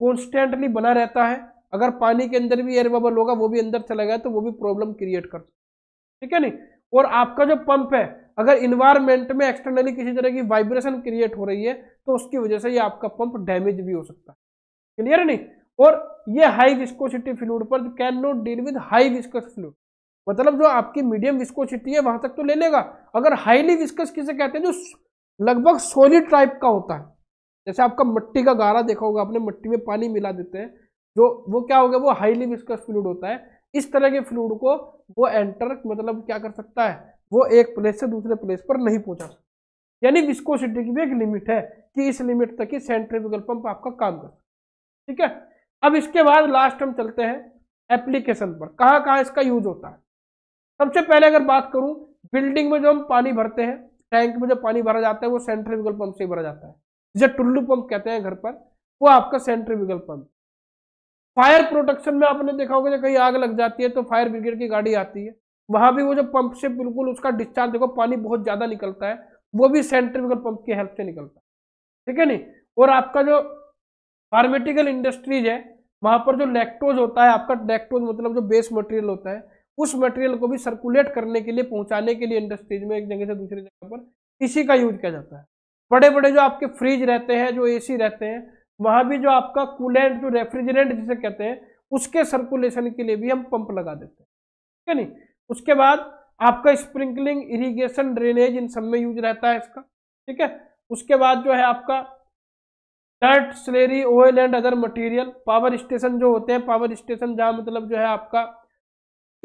कॉन्स्टेंटली बना रहता है अगर पानी के अंदर भी एयर बबल होगा वो भी अंदर चला गया तो वो भी प्रॉब्लम क्रिएट कर ठीक है नहीं और आपका जो पंप है अगर इन्वायरमेंट में एक्सटर्नली किसी तरह की वाइब्रेशन क्रिएट हो रही है तो उसकी वजह से ये आपका पंप डैमेज भी हो सकता है क्लियर है नहीं और ये हाई विस्कोसिटी फ्लूड पर can not deal with high viscous fluid मतलब जो आपकी मीडियम विस्कोसिटी है वहां तक तो ले लेगा अगर हाईली विस्कस किसे कहते हैं जो लगभग सोलिड टाइप का होता है जैसे आपका मिट्टी का गारा देखा होगा आपने मिट्टी में पानी मिला देते हैं जो वो क्या हो गया वो हाईली विस्कस फ्लूड होता है इस तरह के फ्लूड को वो एंटर मतलब क्या कर सकता है वो एक प्लेस से दूसरे प्लेस पर नहीं पहुंचा सकता यानी विस्कोसिटी की भी एक लिमिट है कि इस लिमिट तक ही सेंट्रीफ्यूगल पंप आपका काम कर सकता ठीक है अब इसके बाद लास्ट हम चलते हैं एप्लीकेशन पर कहाँ कहाँ इसका यूज होता है सबसे पहले अगर बात करूँ बिल्डिंग में जो हम पानी भरते हैं टैंक में जो पानी भरा जाता है वो सेंट्रीफ्यूगल पंप से भरा जाता है जिसे टुल्लू पंप कहते हैं घर पर वो आपका सेंट्रीफ्यूगल पंप फायर प्रोटेक्शन में आपने देखा होगा जब कहीं आग लग जाती है तो फायर ब्रिगेड की गाड़ी आती है वहां भी वो जो पंप से बिल्कुल उसका डिस्चार्ज देखो पानी बहुत ज्यादा निकलता है वो भी सेंट्रिफिकल पंप की हेल्प से निकलता है ठीक है नहीं और आपका जो फार्मेटिकल इंडस्ट्रीज है वहां पर जो लैक्टोज होता है आपका लैक्टोज मतलब जो बेस मटेरियल होता है उस मटेरियल को भी सर्कुलेट करने के लिए पहुंचाने के लिए इंडस्ट्रीज में एक जगह से दूसरी जगह पर इसी का यूज किया जाता है बड़े बड़े जो आपके फ्रिज रहते हैं जो एसी रहते हैं वहां भी जो आपका कूलेंट जो रेफ्रिजरेंट जिसे कहते हैं उसके सर्कुलेशन के लिए भी हम पंप लगा देते हैं ठीक है नहीं उसके बाद आपका स्प्रिंकलिंग इरिगेशन ड्रेनेज इन सब में यूज रहता है इसका ठीक है उसके बाद जो है आपका dirt slurry oil and other material power station जो होते हैं पावर स्टेशन जहाँ मतलब जो है आपका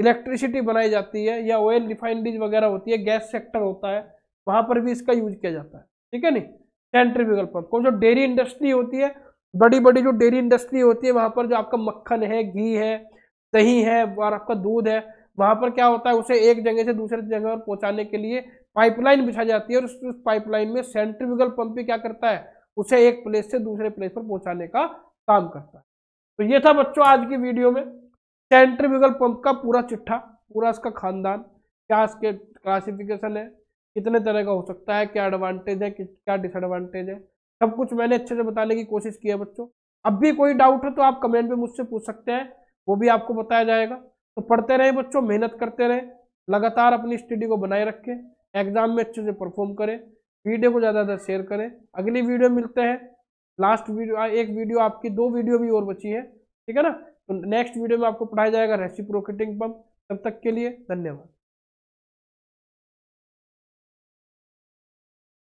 इलेक्ट्रिसिटी बनाई जाती है या ऑयल रिफाइनरीज वगैरह होती है गैस सेक्टर होता है वहाँ पर भी इसका यूज किया जाता है ठीक है नहीं सेंट्रीफ्यूगल पंप और जो डेयरी इंडस्ट्री होती है बड़ी बड़ी जो डेयरी इंडस्ट्री होती है वहाँ पर जो आपका मक्खन है घी है दही है और आपका दूध है वहाँ पर क्या होता है उसे एक जगह से दूसरे जगह पर पहुँचाने के लिए पाइपलाइन बिछा जाती है और उस पाइपलाइन में सेंट्रिफिकल पंप भी क्या करता है उसे एक प्लेस से दूसरे प्लेस पर पहुँचाने का काम करता है तो ये था बच्चों आज की वीडियो में सेंट्रिफ्यूगल पंप का पूरा चिट्ठा पूरा इसका खानदान क्या इसके क्लासिफिकेशन है कितने तरह का हो सकता है क्या एडवांटेज है क्या डिसएडवांटेज है सब कुछ मैंने अच्छे से बताने की कोशिश की है बच्चों अब भी कोई डाउट है तो आप कमेंट में मुझसे पूछ सकते हैं वो भी आपको बताया जाएगा तो पढ़ते रहें बच्चों मेहनत करते रहें लगातार अपनी स्टडी को बनाए रखें एग्जाम में अच्छे से परफॉर्म करें वीडियो को ज़्यादा ज़्यादा शेयर करें अगली वीडियो मिलते हैं लास्ट वीडियो एक वीडियो आपकी दो वीडियो भी और बची है ठीक है ना तो नेक्स्ट वीडियो में आपको पढ़ाया जाएगा रेसिप्रोकेटिंग पंप तब तक के लिए धन्यवाद